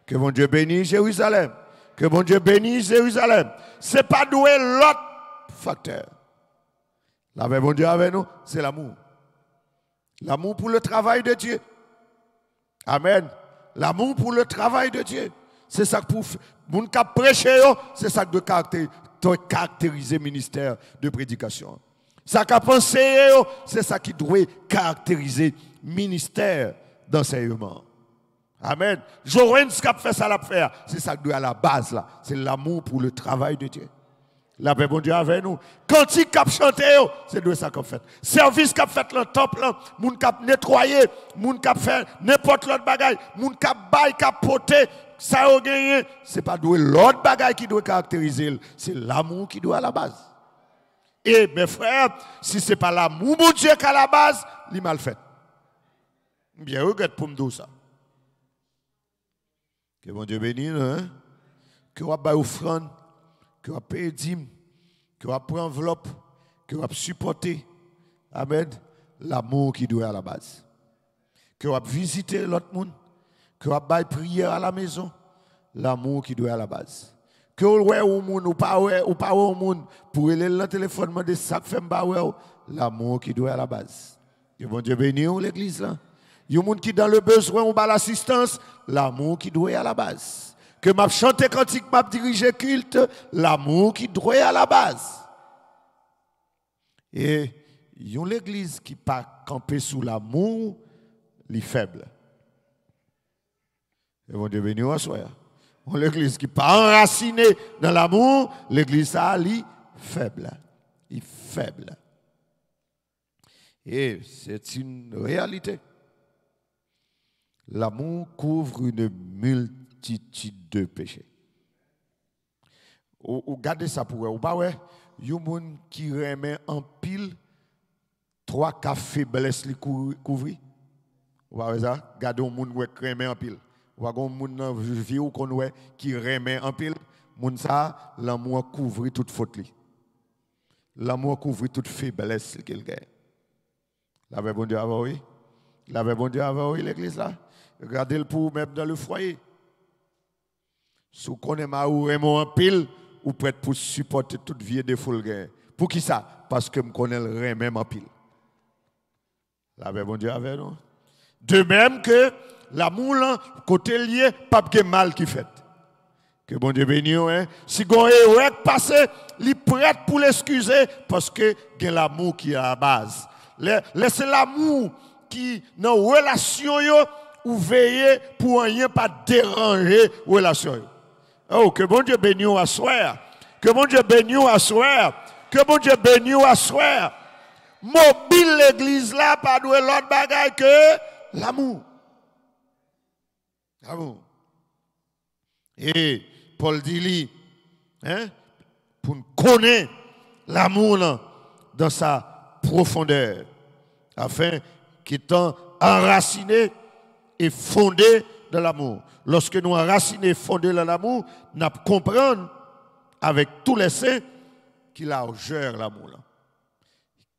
Que bon Dieu bénisse Jérusalem. Que bon Dieu bénisse Jérusalem. Ce n'est pas doué l'autre facteur. La bon Dieu avec nous, c'est l'amour. L'amour pour le travail de Dieu. Amen. L'amour pour le travail de Dieu. C'est ça que pour mon cap prêcher, c'est ça que de caractériser le ministère de prédication. Ça qu'a pensé, c'est ça qui doit caractériser ministère d'enseignement. Amen. Jorens ce fait ça, l'a faire. C'est ça qui doit à la base, là. C'est l'amour pour le travail de Dieu. La paix, bon Dieu, avec nous. Quand il cap chanté, oh, c'est qui ça qu'a fait. Service qu'a fait le temple, moun cap nettoyé, moun cap faire n'importe l'autre bagaille, moun cap bail, cap poté, ça a gagné. C'est pas doué l'autre bagaille qui doit caractériser, c'est l'amour qui doit à la base. Et eh, mes frères, si c'est pas l'amour, bon Dieu, qu'à la base, il mal fait. Bien, regrette pour me dire ça. Et bon Dieu bénisse. Hein. Que vous avez offrande, que vous avez payé dîme, que vous avez enveloppe, que vous avez supporté. Amen. L'amour qui doit à la base. Que vous avez visité l'autre monde. Que vous avez prière à la maison. L'amour qui doit à la base. Que vous avez au monde ou pas au monde pour aller le téléphone, de sacs, que l'amour qui doit à la base. Que bon Dieu bénisse l'église là. Il y a des gens qui dans le besoin ou l'assistance, l'amour qui doit à la base. Que m'a chanté cantique, m'a dirigé culte, l'amour qui doit à la base. Et il y a l'église qui pas camper sous l'amour, les faible. Et vont devenir un soir. L'église qui pas enracinée dans l'amour, l'église a est faible. Il faible. Et c'est une réalité. L'amour couvre une multitude de péchés. Ou, gardez ça pour vous. Ou pas, ouais, monde qui remet en pile trois cas blesse li Ou pas, ça? Gardez un monde qui remet en pile. Ou pas, un monde qui remet en pile. ça, l'amour couvre toute faute L'amour couvre toute faiblesse qu'il a. L'avait bon Dieu avant, oui. La bon Dieu avant, oui, l'église là. Regardez-le pour vous-même dans le foyer. Si vous connaissez Raymond en pile, vous prête pour supporter toute vie de foule. Pour qui ça Parce que je connais le même en pile. La bon Dieu avec non De même que l'amour, côté lié, pas de mal qui fait. Que bon Dieu bénisse. Hein? Si vous avez passé, êtes prête pour l'excuser parce que c'est l'amour qui est à la base. C'est l'amour qui, dans la relation, ou veiller pour rien pas déranger relation. Oh, que bon Dieu bénisse à soir. Que bon Dieu bénisse à soir. Que bon Dieu bénisse à soir. Mobile l'église là, pas nous l'autre bagaille que l'amour. L'amour. Et Paul dit, hein, pour connaître l'amour dans sa profondeur, afin qu'il t'en enraciné et fondé dans l'amour. Lorsque nous enracinons et fondons dans l'amour, nous comprenons avec tous les saints qui largeur l'amour,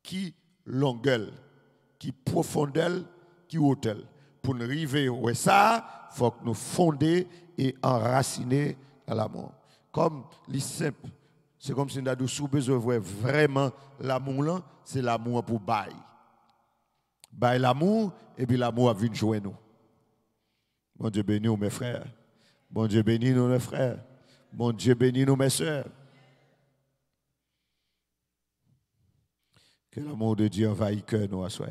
qui longueur, qui profondeur, qui hauteur. Pour arriver à ça, il faut que nous fondions et enraciner dans l'amour. Comme les simples, c'est comme si nous avons besoin vraiment l'amour, c'est l'amour pour bail. Bail l'amour, et puis l'amour a vu nous. Bon Dieu bénis nous, mes frères. Bon Dieu bénis nos mes frères. Bon Dieu bénis nos mes soeurs Que l'amour de Dieu envahisse que nous à Que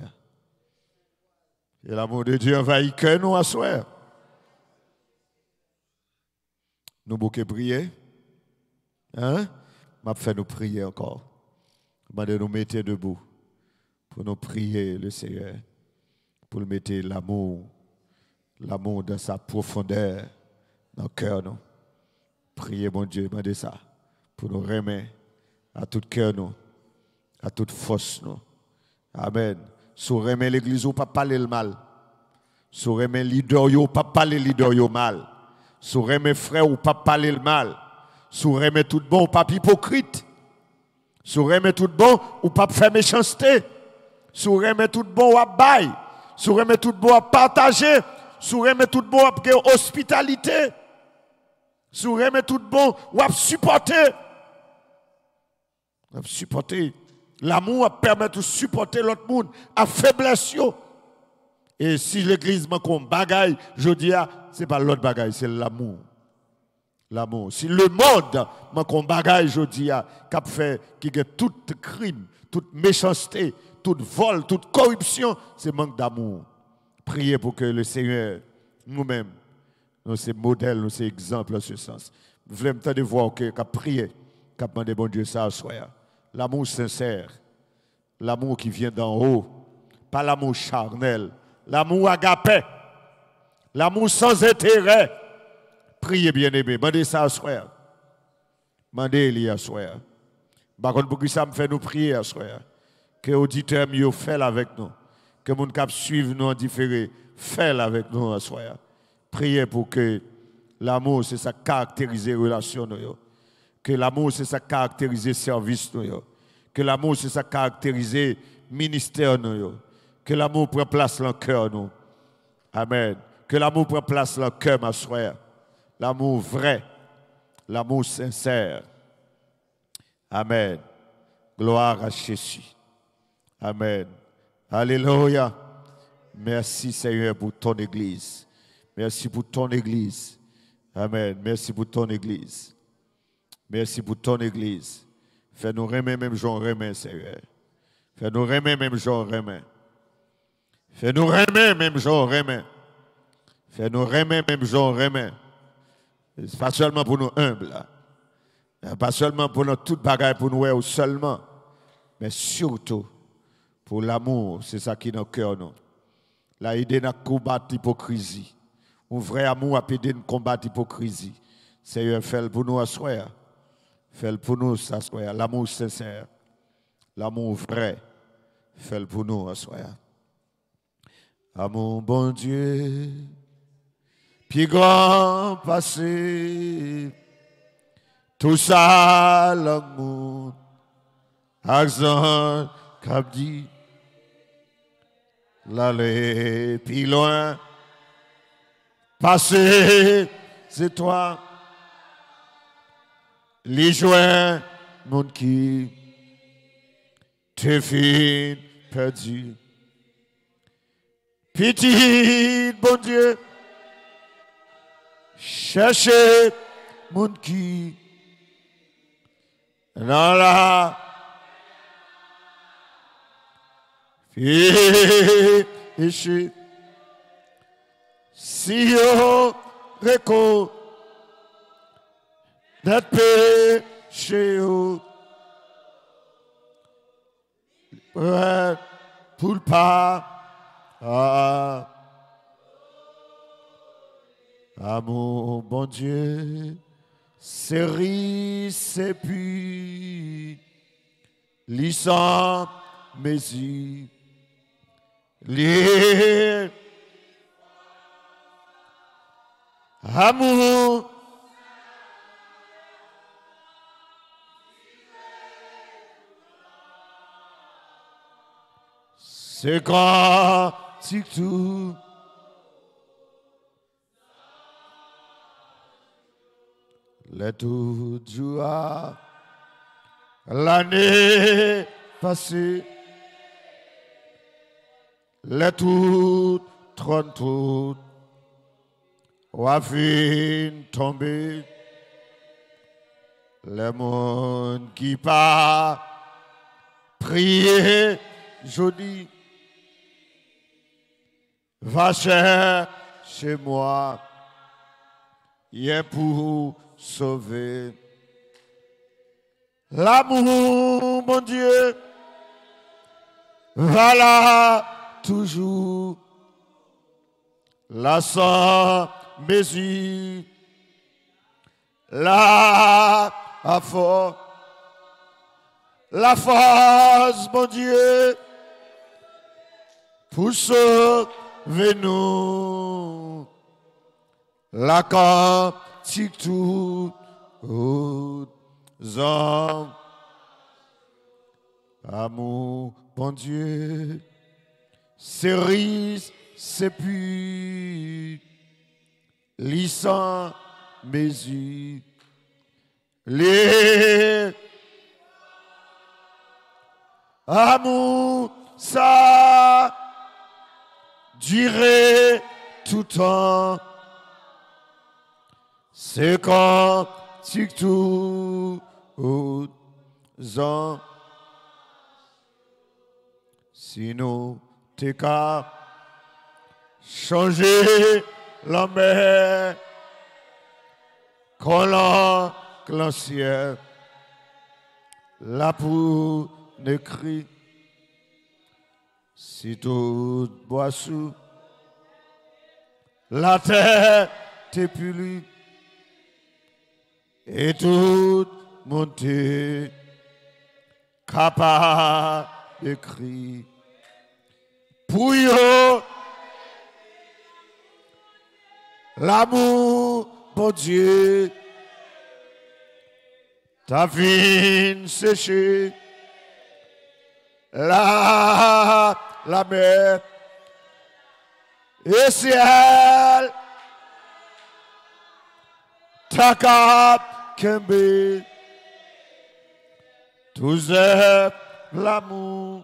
l'amour de Dieu envahisse que nous à Nous bouquons prier. Hein? M'a fait nous prier encore. M'a de nous mettre debout pour nous prier le Seigneur, pour le mettre l'amour l'amour dans sa profondeur dans le cœur. Nous. Priez, mon Dieu, demandez ça pour nous remettre à tout cœur, nous, à toute force. Nous. Amen. sur l'église, ou pas parler le mal. sur remet leader, pas parler leader mal. sur remet frère, ou pas parler le mal. sur remet tout bon, pape pas hypocrite. Sou remet tout bon, ou pas faire méchanceté. sur tout bon, ou bail. sur tout bon, à partager vous reme tout bon, vous hospitalité. vous reme tout bon, vous avez supporté. à supporté. L'amour permet de supporter l'autre monde à faiblesse. Et si l'église manque un bagaille, je dis, ah, ce n'est pas l'autre bagaille, c'est l'amour. L'amour. Si le monde manque un bagaille, je dis, qui ah, fait qui tout crime, toute méchanceté, tout vol, toute corruption, c'est manque d'amour prier pour que le Seigneur, nous-mêmes, nous sommes modèles, nous sommes exemples en ce sens. Nous voulons de voir que qu'à prier, qu'à demander bon Dieu ça soit l'amour sincère, l'amour qui vient d'en haut, pas l'amour charnel, l'amour agapé, l'amour sans intérêt. Priez bien-aimé, demandez ça à soi. Demandez-le à soir. Par contre, pour que ça me fait nous prier à soir. Que l'auditeur mieux fait avec nous que mon cap suive nous en différé, faire avec nous à Priez pour que l'amour, c'est ça caractériser relation Que l'amour, c'est ça caractériser service Que l'amour, c'est ça caractériser ministère Que l'amour prenne place dans le cœur nous. Amen. Que l'amour prenne place dans le cœur, ma soeur. L'amour vrai. L'amour sincère. Amen. Gloire à Jésus. Amen. Alléluia. Merci Seigneur pour ton Église. Merci pour ton Église. Amen. Merci pour ton Église. Merci pour ton Église. Fais-nous remer même Jean remer, Seigneur. Fais-nous remer même Jean remer. Fais-nous remer même Jean remer. Fais-nous remer même Jean remer. Pas seulement pour nous humbles. Pas seulement pour nous toute bagaille pour nous seulement. Mais surtout pour l'amour, c'est ça qui est dans le cœur. Nous. La idée de combattre l'hypocrisie. Un vrai amour a idée de combattre l'hypocrisie. Seigneur, fais-le pour nous à Fais-le pour nous à L'amour sincère. L'amour vrai. Fais-le pour nous à Amour, ah, bon Dieu, puis grand passé, tout ça, l'amour, accent, cap dit l'aller plus loin. Passer, c'est toi. Les joints, mon qui tes fin perdu. Petit bon Dieu, cherchez mon qui dans la Ishi. Si réco reconnaît chez vous. pour pas ah. amour, bon Dieu, c'est riche et mes yeux. Li. Amour. C'est grand, tu tout. Les tout l'année passée toutes tout, wafin tombé. Le monde qui part, prier jodi Va chez moi, y est pour sauver. L'amour, mon Dieu, va là toujours la sans mesure, la force, la force, mon Dieu, pour sauver nous, la cantique tout aux hommes. Amour, mon Dieu, cerise, c'est puis lissant mes yeux. Les amour, ça durer tout temps. C'est quand tu tout en sinon. Tu as changé la mer, collant ciel, la peau ne crie. Si tout boit sous, la terre t'épulie et toute montée capable de crier. Pouillot. L'amour, bon Dieu, ta vie séchée, la, la mer, et ciel, ta cap, tout tous l'amour,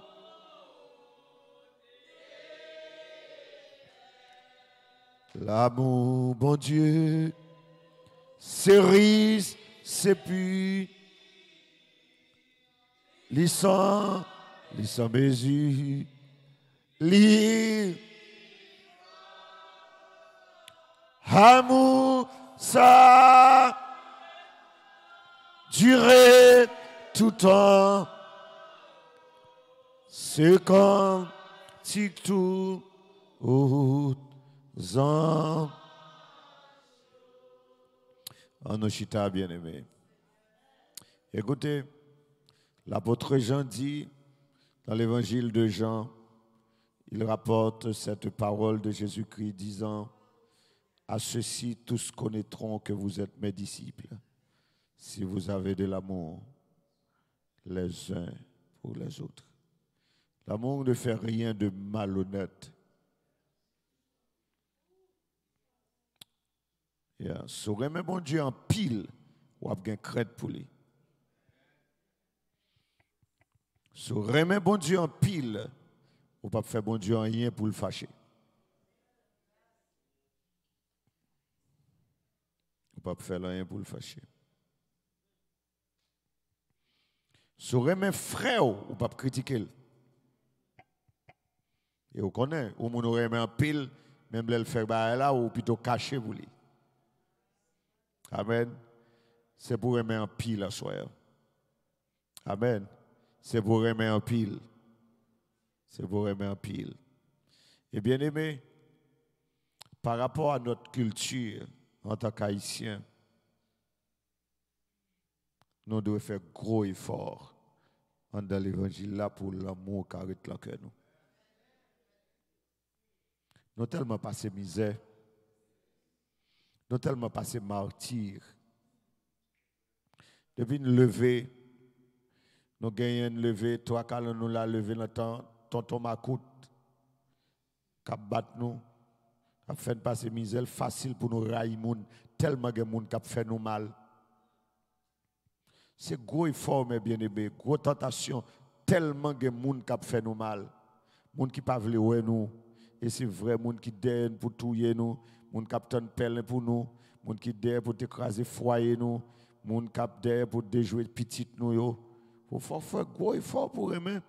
L'amour, bon Dieu, c'est riche, c'est pu. Lissant, lissant li amour, ça durer tout temps. C'est quand tu tout. Zan, En bien-aimé. Écoutez, l'apôtre Jean dit dans l'évangile de Jean, il rapporte cette parole de Jésus-Christ disant, à ceux-ci tous connaîtront que vous êtes mes disciples, si vous avez de l'amour les uns pour les autres. L'amour ne fait rien de malhonnête. Yeah. So, le bon Dieu en pile, ou a une crête pour lui. So, le bon Dieu en pile, ou pas faire bon Dieu en rien pour le fâcher. Ou pas faire rien pour le fâcher. So, le frère, ou pas critiquer. Et on connaît, ou mon remet en pile, même le faire là, ou plutôt caché pour lui. Amen. C'est pour aimer en pile à soi. Amen. C'est pour aimer en pile. C'est pour aimer en pile. Et bien aimé, par rapport à notre culture en tant qu'haïtien, nous devons faire gros effort dans l'évangile là pour l'amour qui arrête là cœur. nous. Nous tellement ces misère nous tellement passé martyrs. Depuis nous lever, nous gagnons une levée, trois calons nous la levé dans temps, tonton Makout, qui bat battu nous, qui fait passer misère facile pour nous railler tellement de monde qui fait nous mal. C'est gros effort, mes bien-aimés, gros tentation, tellement de monde qui fait nous mal. Monde qui ne veulent pas nous. Et c'est vrai, monde qui donne pour tout nous, mon Capitaine tan pelle pour nous, moun qui derrière pour écraser foyer nous, moun kap pour déjouer petit nous yo. Faut faire faire gros effort pour aimer.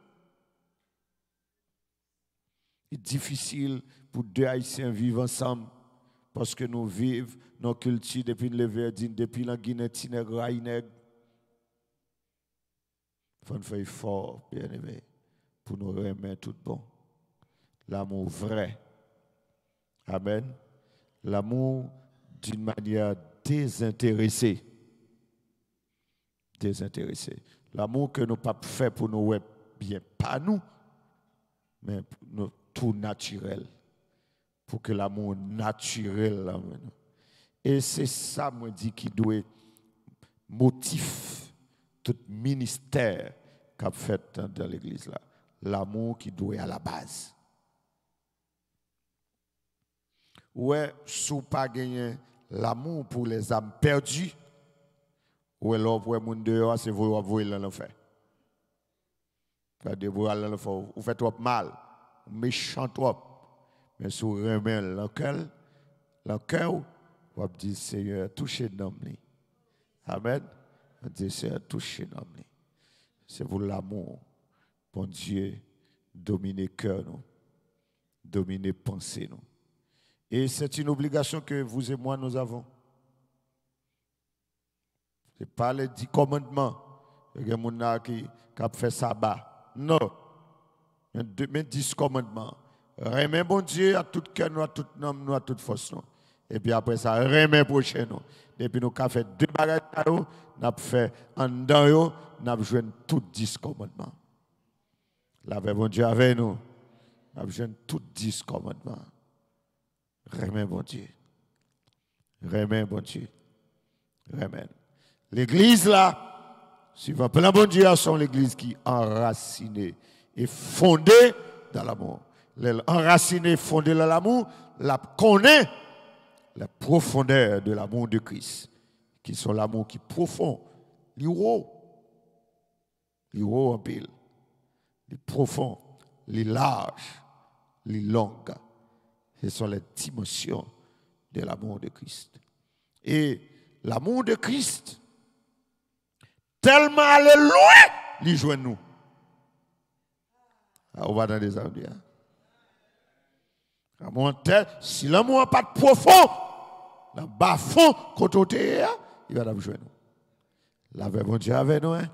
C'est difficile pour deux haïtiens vivre ensemble parce que nous vivons nos cultures depuis le Verdine, depuis la Guinée, Tineg, Il Faut faire effort, bien aimé, pour nous remettre tout bon. L'amour vrai. Amen l'amour d'une manière désintéressée. Désintéressée. L'amour que nous pas fait pour nous, bien pas nous, mais nous, tout naturel. Pour que l'amour naturel. Et c'est ça, moi, qui doit motif tout ministère qu'a fait dans l'église là. L'amour qui doit à la base. ouais, sous pas gagner l'amour pour les âmes perdues, ouais, l'homme pour le monde, dehors, c'est vous, vous, voulez l'enfer. Vous vous faites trop mal, méchant trop. Mais sous remet le cœur, vous dire, Seigneur, touchez l'homme. Amen. On dit, Seigneur, touchez l'homme. C'est pour l'amour. Bon Dieu, dominez cœur nous, dominez pensée nous. Et c'est une obligation que vous et moi, nous avons. Ce n'est pas les dix commandements. Il y a des gens qui, ont fait sabbat. Non. Mais dix commandements. Remets bon Dieu à tout cœur, nous, à tout nom, à toute force. Et puis après ça, remets prochain. Nous. Depuis nous avons fait deux bagages, nous avons fait en dedans, nous avons joué tous dix commandements. Laver bon Dieu avec nous. Nous avons joué tous dix commandements. Remets, bon Dieu. Remets, bon Dieu. Remets. L'église là, suivant plein bon Dieu, sont l'église qui est enracinée et fondée dans l'amour. Enracinée, fondée dans l'amour, la connaît la profondeur de l'amour de Christ, qui sont l'amour qui est profond, l'iro, l'iro en pile, le profond, Les large, le longue. Ce sont les dimensions de l'amour de Christ. Et l'amour de Christ, tellement allé loin, il joint nous. Ah, on va dans des hein. tel, Si l'amour n'est pas profond, dans bas fond, côté hein, il va nous joindre. bon Dieu avec nous. Si hein.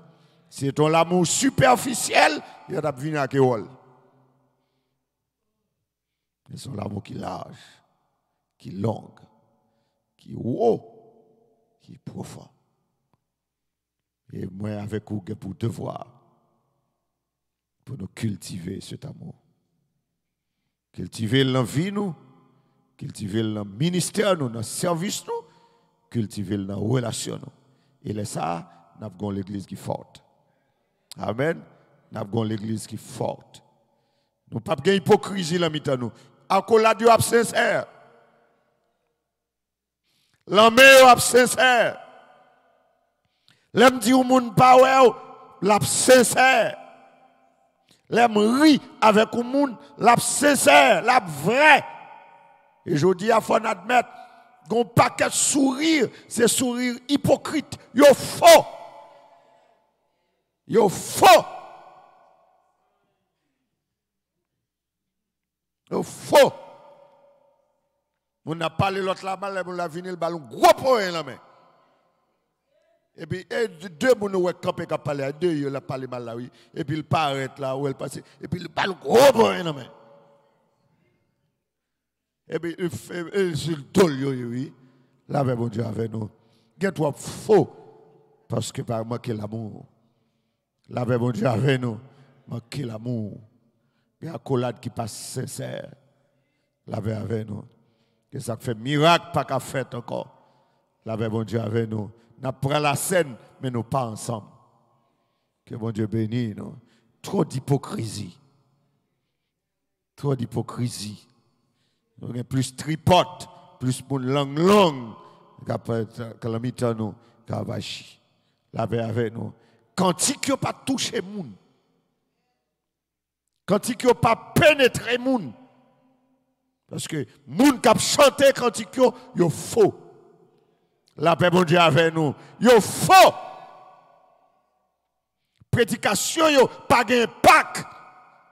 C'est ton amour superficiel, il va venir à Kéol. Nous sont l'amour qui large, qui long, qui haut, qui profond. Et moi, avec vous, pour devoir, pour nous cultiver cet amour. Cultiver l'envie, nous. Cultiver le ministère, nous, le service, nous. Cultiver la relation, Et là, ça, nous l'église qui forte. Amen. Nous avons l'église qui forte. Nous pouvons pas d'hypocrisie à nous à cause de est sincère. L'homme est sincère. L'homme dit au monde pas l'a sincère. L'homme rit avec au monde, l'a sincère, l'a vrai. Et je dis à faut admettre, gon pas de sourire, c'est sourire hypocrite, yo faux. Yo faux. faux. On a parlé l'autre là-bas, on a venu le ballon, gros dans là main. Et puis, deux personnes ont campé qui parlé, deux il a parlé mal là, oui. Et puis, il paraît là où elle passe. Et puis, le ballon, gros dans là main. Et puis, il sur le dos, oui. Là, mon Dieu, avec nous. Get toi faux, parce que par moi, manquer l'amour. Là, mon Dieu, avec nous, manquer l'amour y Il un accolade qui passe sincère. L'avait avec nous. Que ça fait miracle pas qu'à fait encore. L'avait bon Dieu avec nous. Nous prenons la scène, mais nous pas ensemble. Que bon Dieu bénisse nous. Trop d'hypocrisie. Trop d'hypocrisie. Nous avons plus tripote, plus pour langue longue. mitan, nous, Kavachi. L'avait avec nous. Quand pas toucher monde. Quand peux pas pénétré moun. Parce que moun qui a chanté cantique yo, yo faux. La paix bon Dieu avec nous, yo faux. Prédication yo pas pack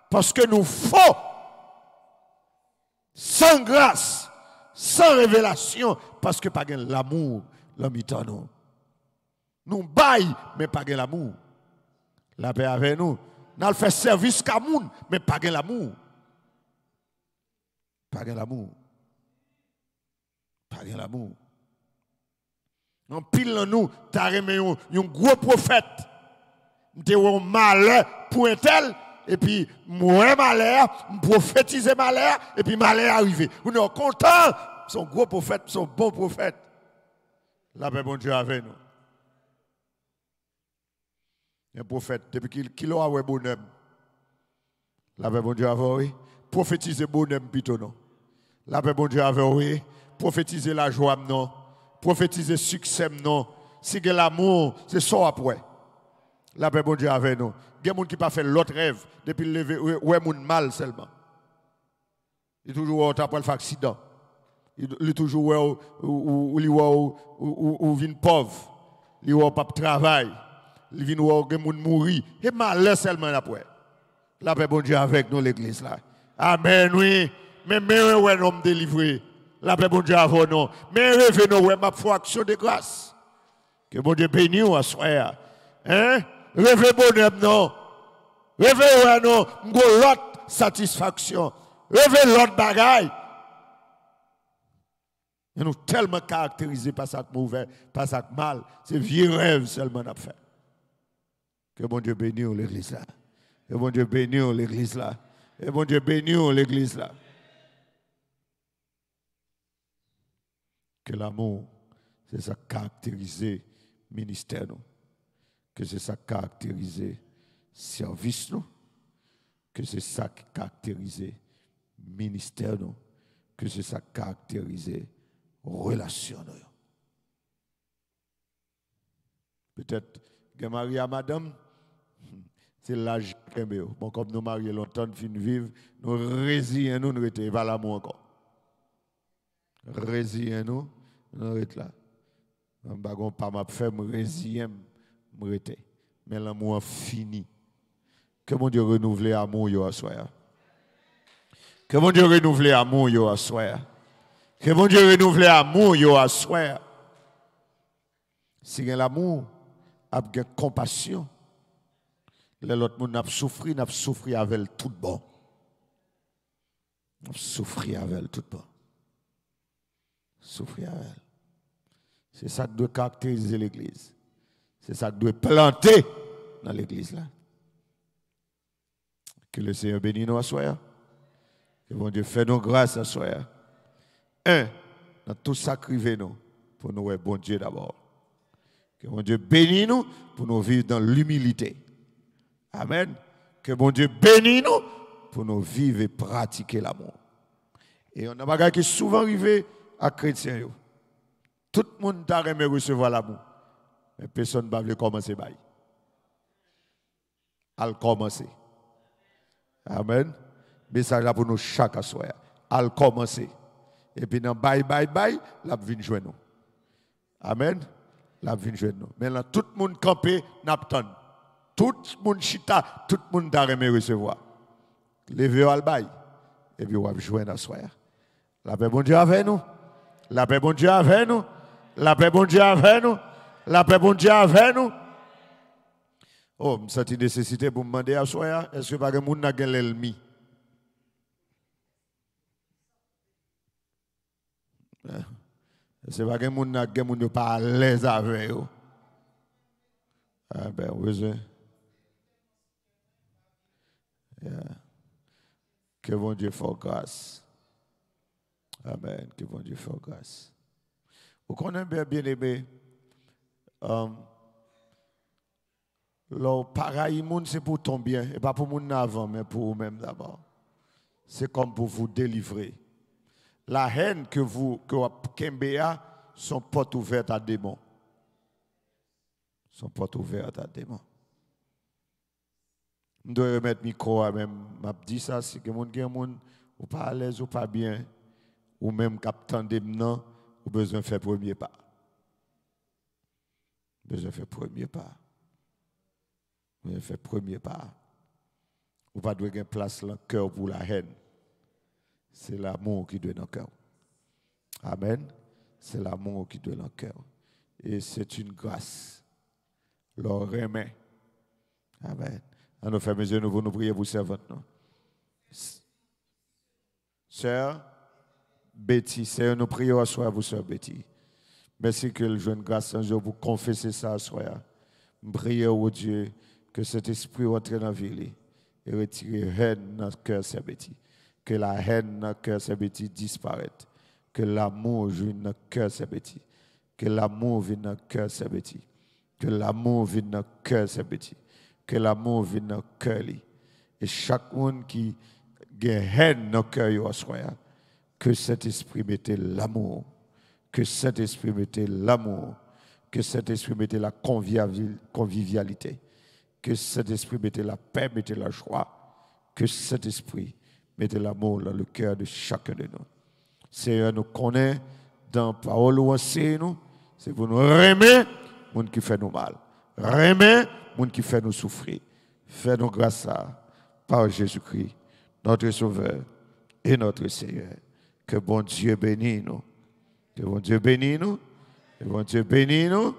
parce que nous faux. Sans grâce, sans révélation parce que pas l'amour, l'homme nous. Nous baille mais pas l'amour. La paix avec nous n'a fait service qu'à moun, mais pas gain l'amour. Pas gain l'amour. Pas gain l'amour. En pile nous, t'as remis un gros prophète. avons un malheur pour un tel, et puis moi malheur, prophétiser malheur, et puis malheur arrivé. On est content, son gros prophète, son bon prophète. La paix bon Dieu avec nous. Un prophète, depuis qu'il a un bonhomme, la paix bon Dieu avait, oui. Prophétisez bonhomme plutôt, non. La paix bon Dieu avait, oui. Prophétisez la joie, non. Prophétisez succès, non. Si c'est l'amour, c'est ça après. La paix bon Dieu avec nous. Il y a des gens qui pas fait l'autre rêve depuis le lever, ouais, un mal seulement. Il toujours après tapé l'accident. Il toujours ou ou ou ou pauvre. Il ou pas travail il vient voir que monde mouri. Et malheur seulement après. La paix bon Dieu avec nous l'église là. Amen oui. Mais mais ouais homme délivrés. La paix bon Dieu avec nous. Mais revenons ouais ma foi action de grâce. Que bon Dieu bénisse ou soir. Hein? Rêvez bonheur non. Rêvez ouais non, m'go l'autre satisfaction. Rêvez l'autre bagaille. nous tellement caractérisés par ça mauvais, par ça mal, c'est vieux rêve seulement à faire. Que bon Dieu bénisse l'église là. Que bon Dieu bénisse l'église là. Que bon Dieu bénisse l'église là. Que l'amour, c'est ça caractériser ministère Que c'est ça caractériser service nous. Que c'est ça qui caractériser ministère Que c'est ça caractériser relation Peut-être que Marie à madame, *laughs* c'est l'âge que Bon, comme nous mariés longtemps, fin de vivre, nous résignons, nous nous Va pas l'amour encore. Résignons, nous nous là. Je ne vais pas faire, me résigner, Mais l'amour fini. Que mon Dieu renouvelle l'amour, yo à Comment Que mon Dieu renouvelle l'amour, yo à Comment Que mon Dieu renouvelle l'amour, yo à Si l'amour, avec compassion, compassion. autres lot moun souffert. n'ont pas souffri avec tout bon. pas souffert avec tout bon. souffert avec. C'est ça qui doit caractériser l'église. C'est ça qui doit planter dans l'église Que le Seigneur bénisse nous à soi. Que bon Dieu fait nos grâces, à soi. Un, dans tout ça, nous. Pour nous, bon Dieu d'abord. Que mon Dieu bénisse nous pour nous vivre dans l'humilité. Amen. Que mon Dieu bénisse nous pour nous vivre et pratiquer l'amour. Et on a bagage qui souvent arrivé à chrétiens. Tout le monde t'a aimé recevoir l'amour. Mais personne ne va commencer à Al commencer. Amen. Message là pour nous chaque soir. Al commencer. Et puis dans bye bye bye, la vie joindre nous. Amen la vie jeune nous. Maintenant, tout le monde campé, Tout le monde chita, tout le monde a aimé recevoir. Levez au bail et puis on va à dans soir. La paix bon Dieu avec nous. La paix bon Dieu avec nous. La paix bon Dieu avec nous. La paix bon Dieu avec nous. Oh, je me nécessité pour me demander à soir, hein, est-ce que par exemple, on a l'ennemi? C'est pas que les gens ne sont pas à l'aise avec eux. Amen. Ah, oui. Que bon Dieu fasse grâce. Amen. Que bon Dieu fasse grâce. Vous connaissez bien, bien aimé, um, le pareil c'est pour ton bien, et pas pour mon avant, mais pour vous-même d'abord. C'est comme pour vous délivrer la haine que vous, que Kembea, sont porte ouverte à démons. Son porte ouverte à démons. Je dois remettre micro à même. Je dis ça, si quelqu'un ou pas à l'aise ou pas bien, ou même captant des non, besoin de faire premier pas. Besoin de faire premier pas. Besoin de faire premier pas. Ou pas de place dans le cœur pour la haine. C'est l'amour qui doit dans le cœur. Amen. C'est l'amour qui doit dans le cœur. Et c'est une grâce. Leur remet. Amen. À nos frères, yeux, nous vous nous prions, vous Sœur Betty, Seigneur, nous prions à soi, vous, Sœur Betty. Merci que le jeune grâce un vous confessez ça à soi. Priez au Dieu que cet esprit rentre dans la ville et retire haine dans le cœur, Sœur Betty que la haine dans le cœur de ces disparaisse, que l'amour vienne dans le cœur de que l'amour vienne dans le cœur de que l'amour vienne dans le cœur de que l'amour vienne dans le cœur. Et chaque monde qui a haine dans le cœur, que cet esprit mette l'amour, que cet esprit mette l'amour, que cet esprit mette la convivialité, que cet esprit mette la paix, mette la joie, que cet esprit mettez l'amour dans le cœur de chacun de nous. Seigneur, nous connaît dans parole ou nous c'est vous nous remettre monde qui fait nous mal. Remettre monde qui fait nous souffrir. Fais-nous grâce à par Jésus-Christ, notre Sauveur et notre Seigneur. Que bon Dieu bénisse nous. Que bon Dieu bénisse nous. Que bon Dieu bénisse nous.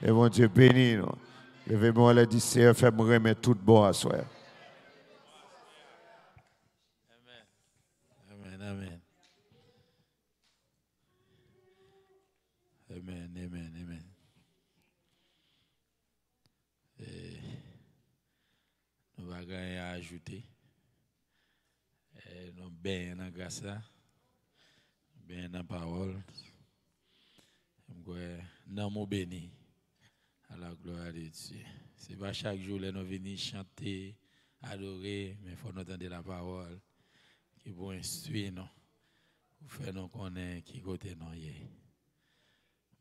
Que bon Dieu bénisse nous. Levez-moi, la Seigneur, fais-moi tout bon à Amen, amen, eh, nous avons à ajouter. Et eh, nous bénis bien en grâce, bien en parole. Nous avons béni à la gloire de Dieu. Ce n'est pas chaque jour que nous venons chanter, adorer, mais il faut nous entendre la parole qui va instruire nous, pour faire nous connaître qui côté nous est.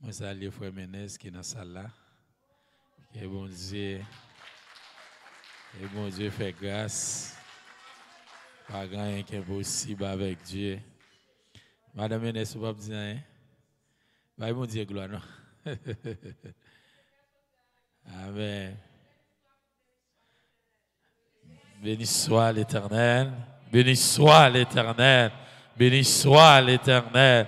Je salue Frère Ménès qui est dans la salle Que bon Dieu, que bon Dieu fait grâce. Pas grand qui est possible avec Dieu. Madame Ménès, vous ne pouvez pas dire, hein? Bah, bon Dieu, gloire, *laughs* Amen. Béni soit l'Éternel. Béni soit l'Éternel. Béni soit l'Éternel.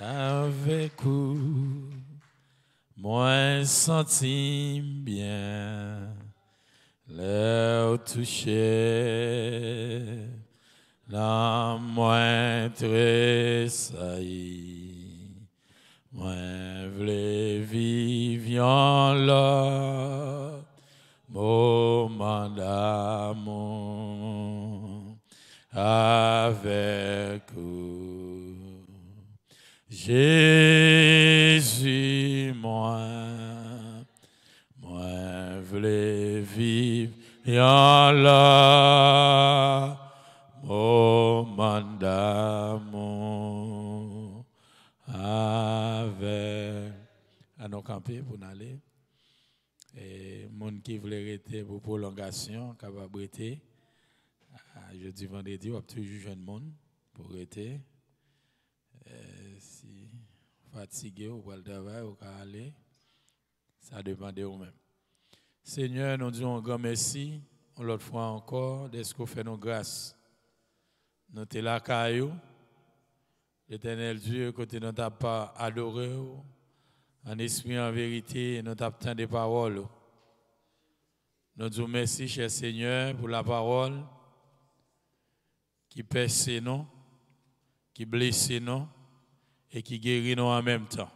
avec vous, moi senti bien Leur toucher la moindre saillie moi v'lé vivant là moment d'amour avec Jésus, moi, moi, voulais vivre, y'a la oh, avec, à nos campés pour aller. Et gens qui voulait rester pour prolongation, capable rester. Ah, Jeudi, vendredi, on a toujours jeune monde pour rester. Euh, fatigué, ou le travail, ou aller. Ça dépend de vous-même. Seigneur, nous disons un grand merci, l'autre fois encore, de ce que fait nos grâces. Nous sommes là, caillou. L'éternel Dieu, côté nous t'a pas adoré, en esprit, en vérité, nous t'a des paroles. Nous disons merci, cher Seigneur, pour la parole qui pèse sinon, qui blesse sinon et qui guérit nous en même temps.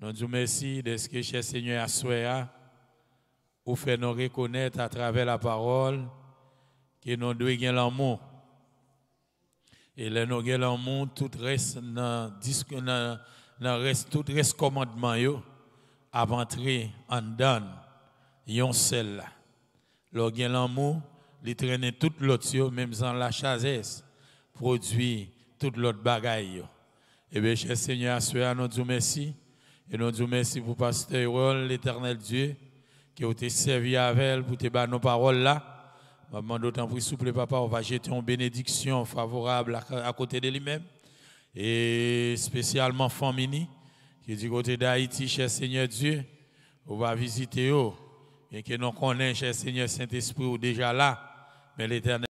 Nous disons merci de ce que, cher Seigneur, souhaité, ou fait nous reconnaître à travers la parole que nous devons l'amour. Et là, nous avons l'amour, tout reste dans, le dans reste, tout reste commandement yo, avant d'entrer en donne, yon seul là. L'organe l'amour, il traîne toute l'autre, même dans la chasse, produit toute l'autre bagaille. Eh bien, cher Seigneur, à nous merci. Et nous disons merci pour Pasteur l'éternel Dieu, qui a été servi avec elle pour te nos paroles là. Maman, d'autant plus souple, papa, on va jeter une bénédiction favorable à, côté de lui-même. Et spécialement Famini qui est du côté d'Haïti, cher Seigneur Dieu, on va visiter eux. Et que nous connaissons, cher Seigneur Saint-Esprit, déjà là, mais l'éternel.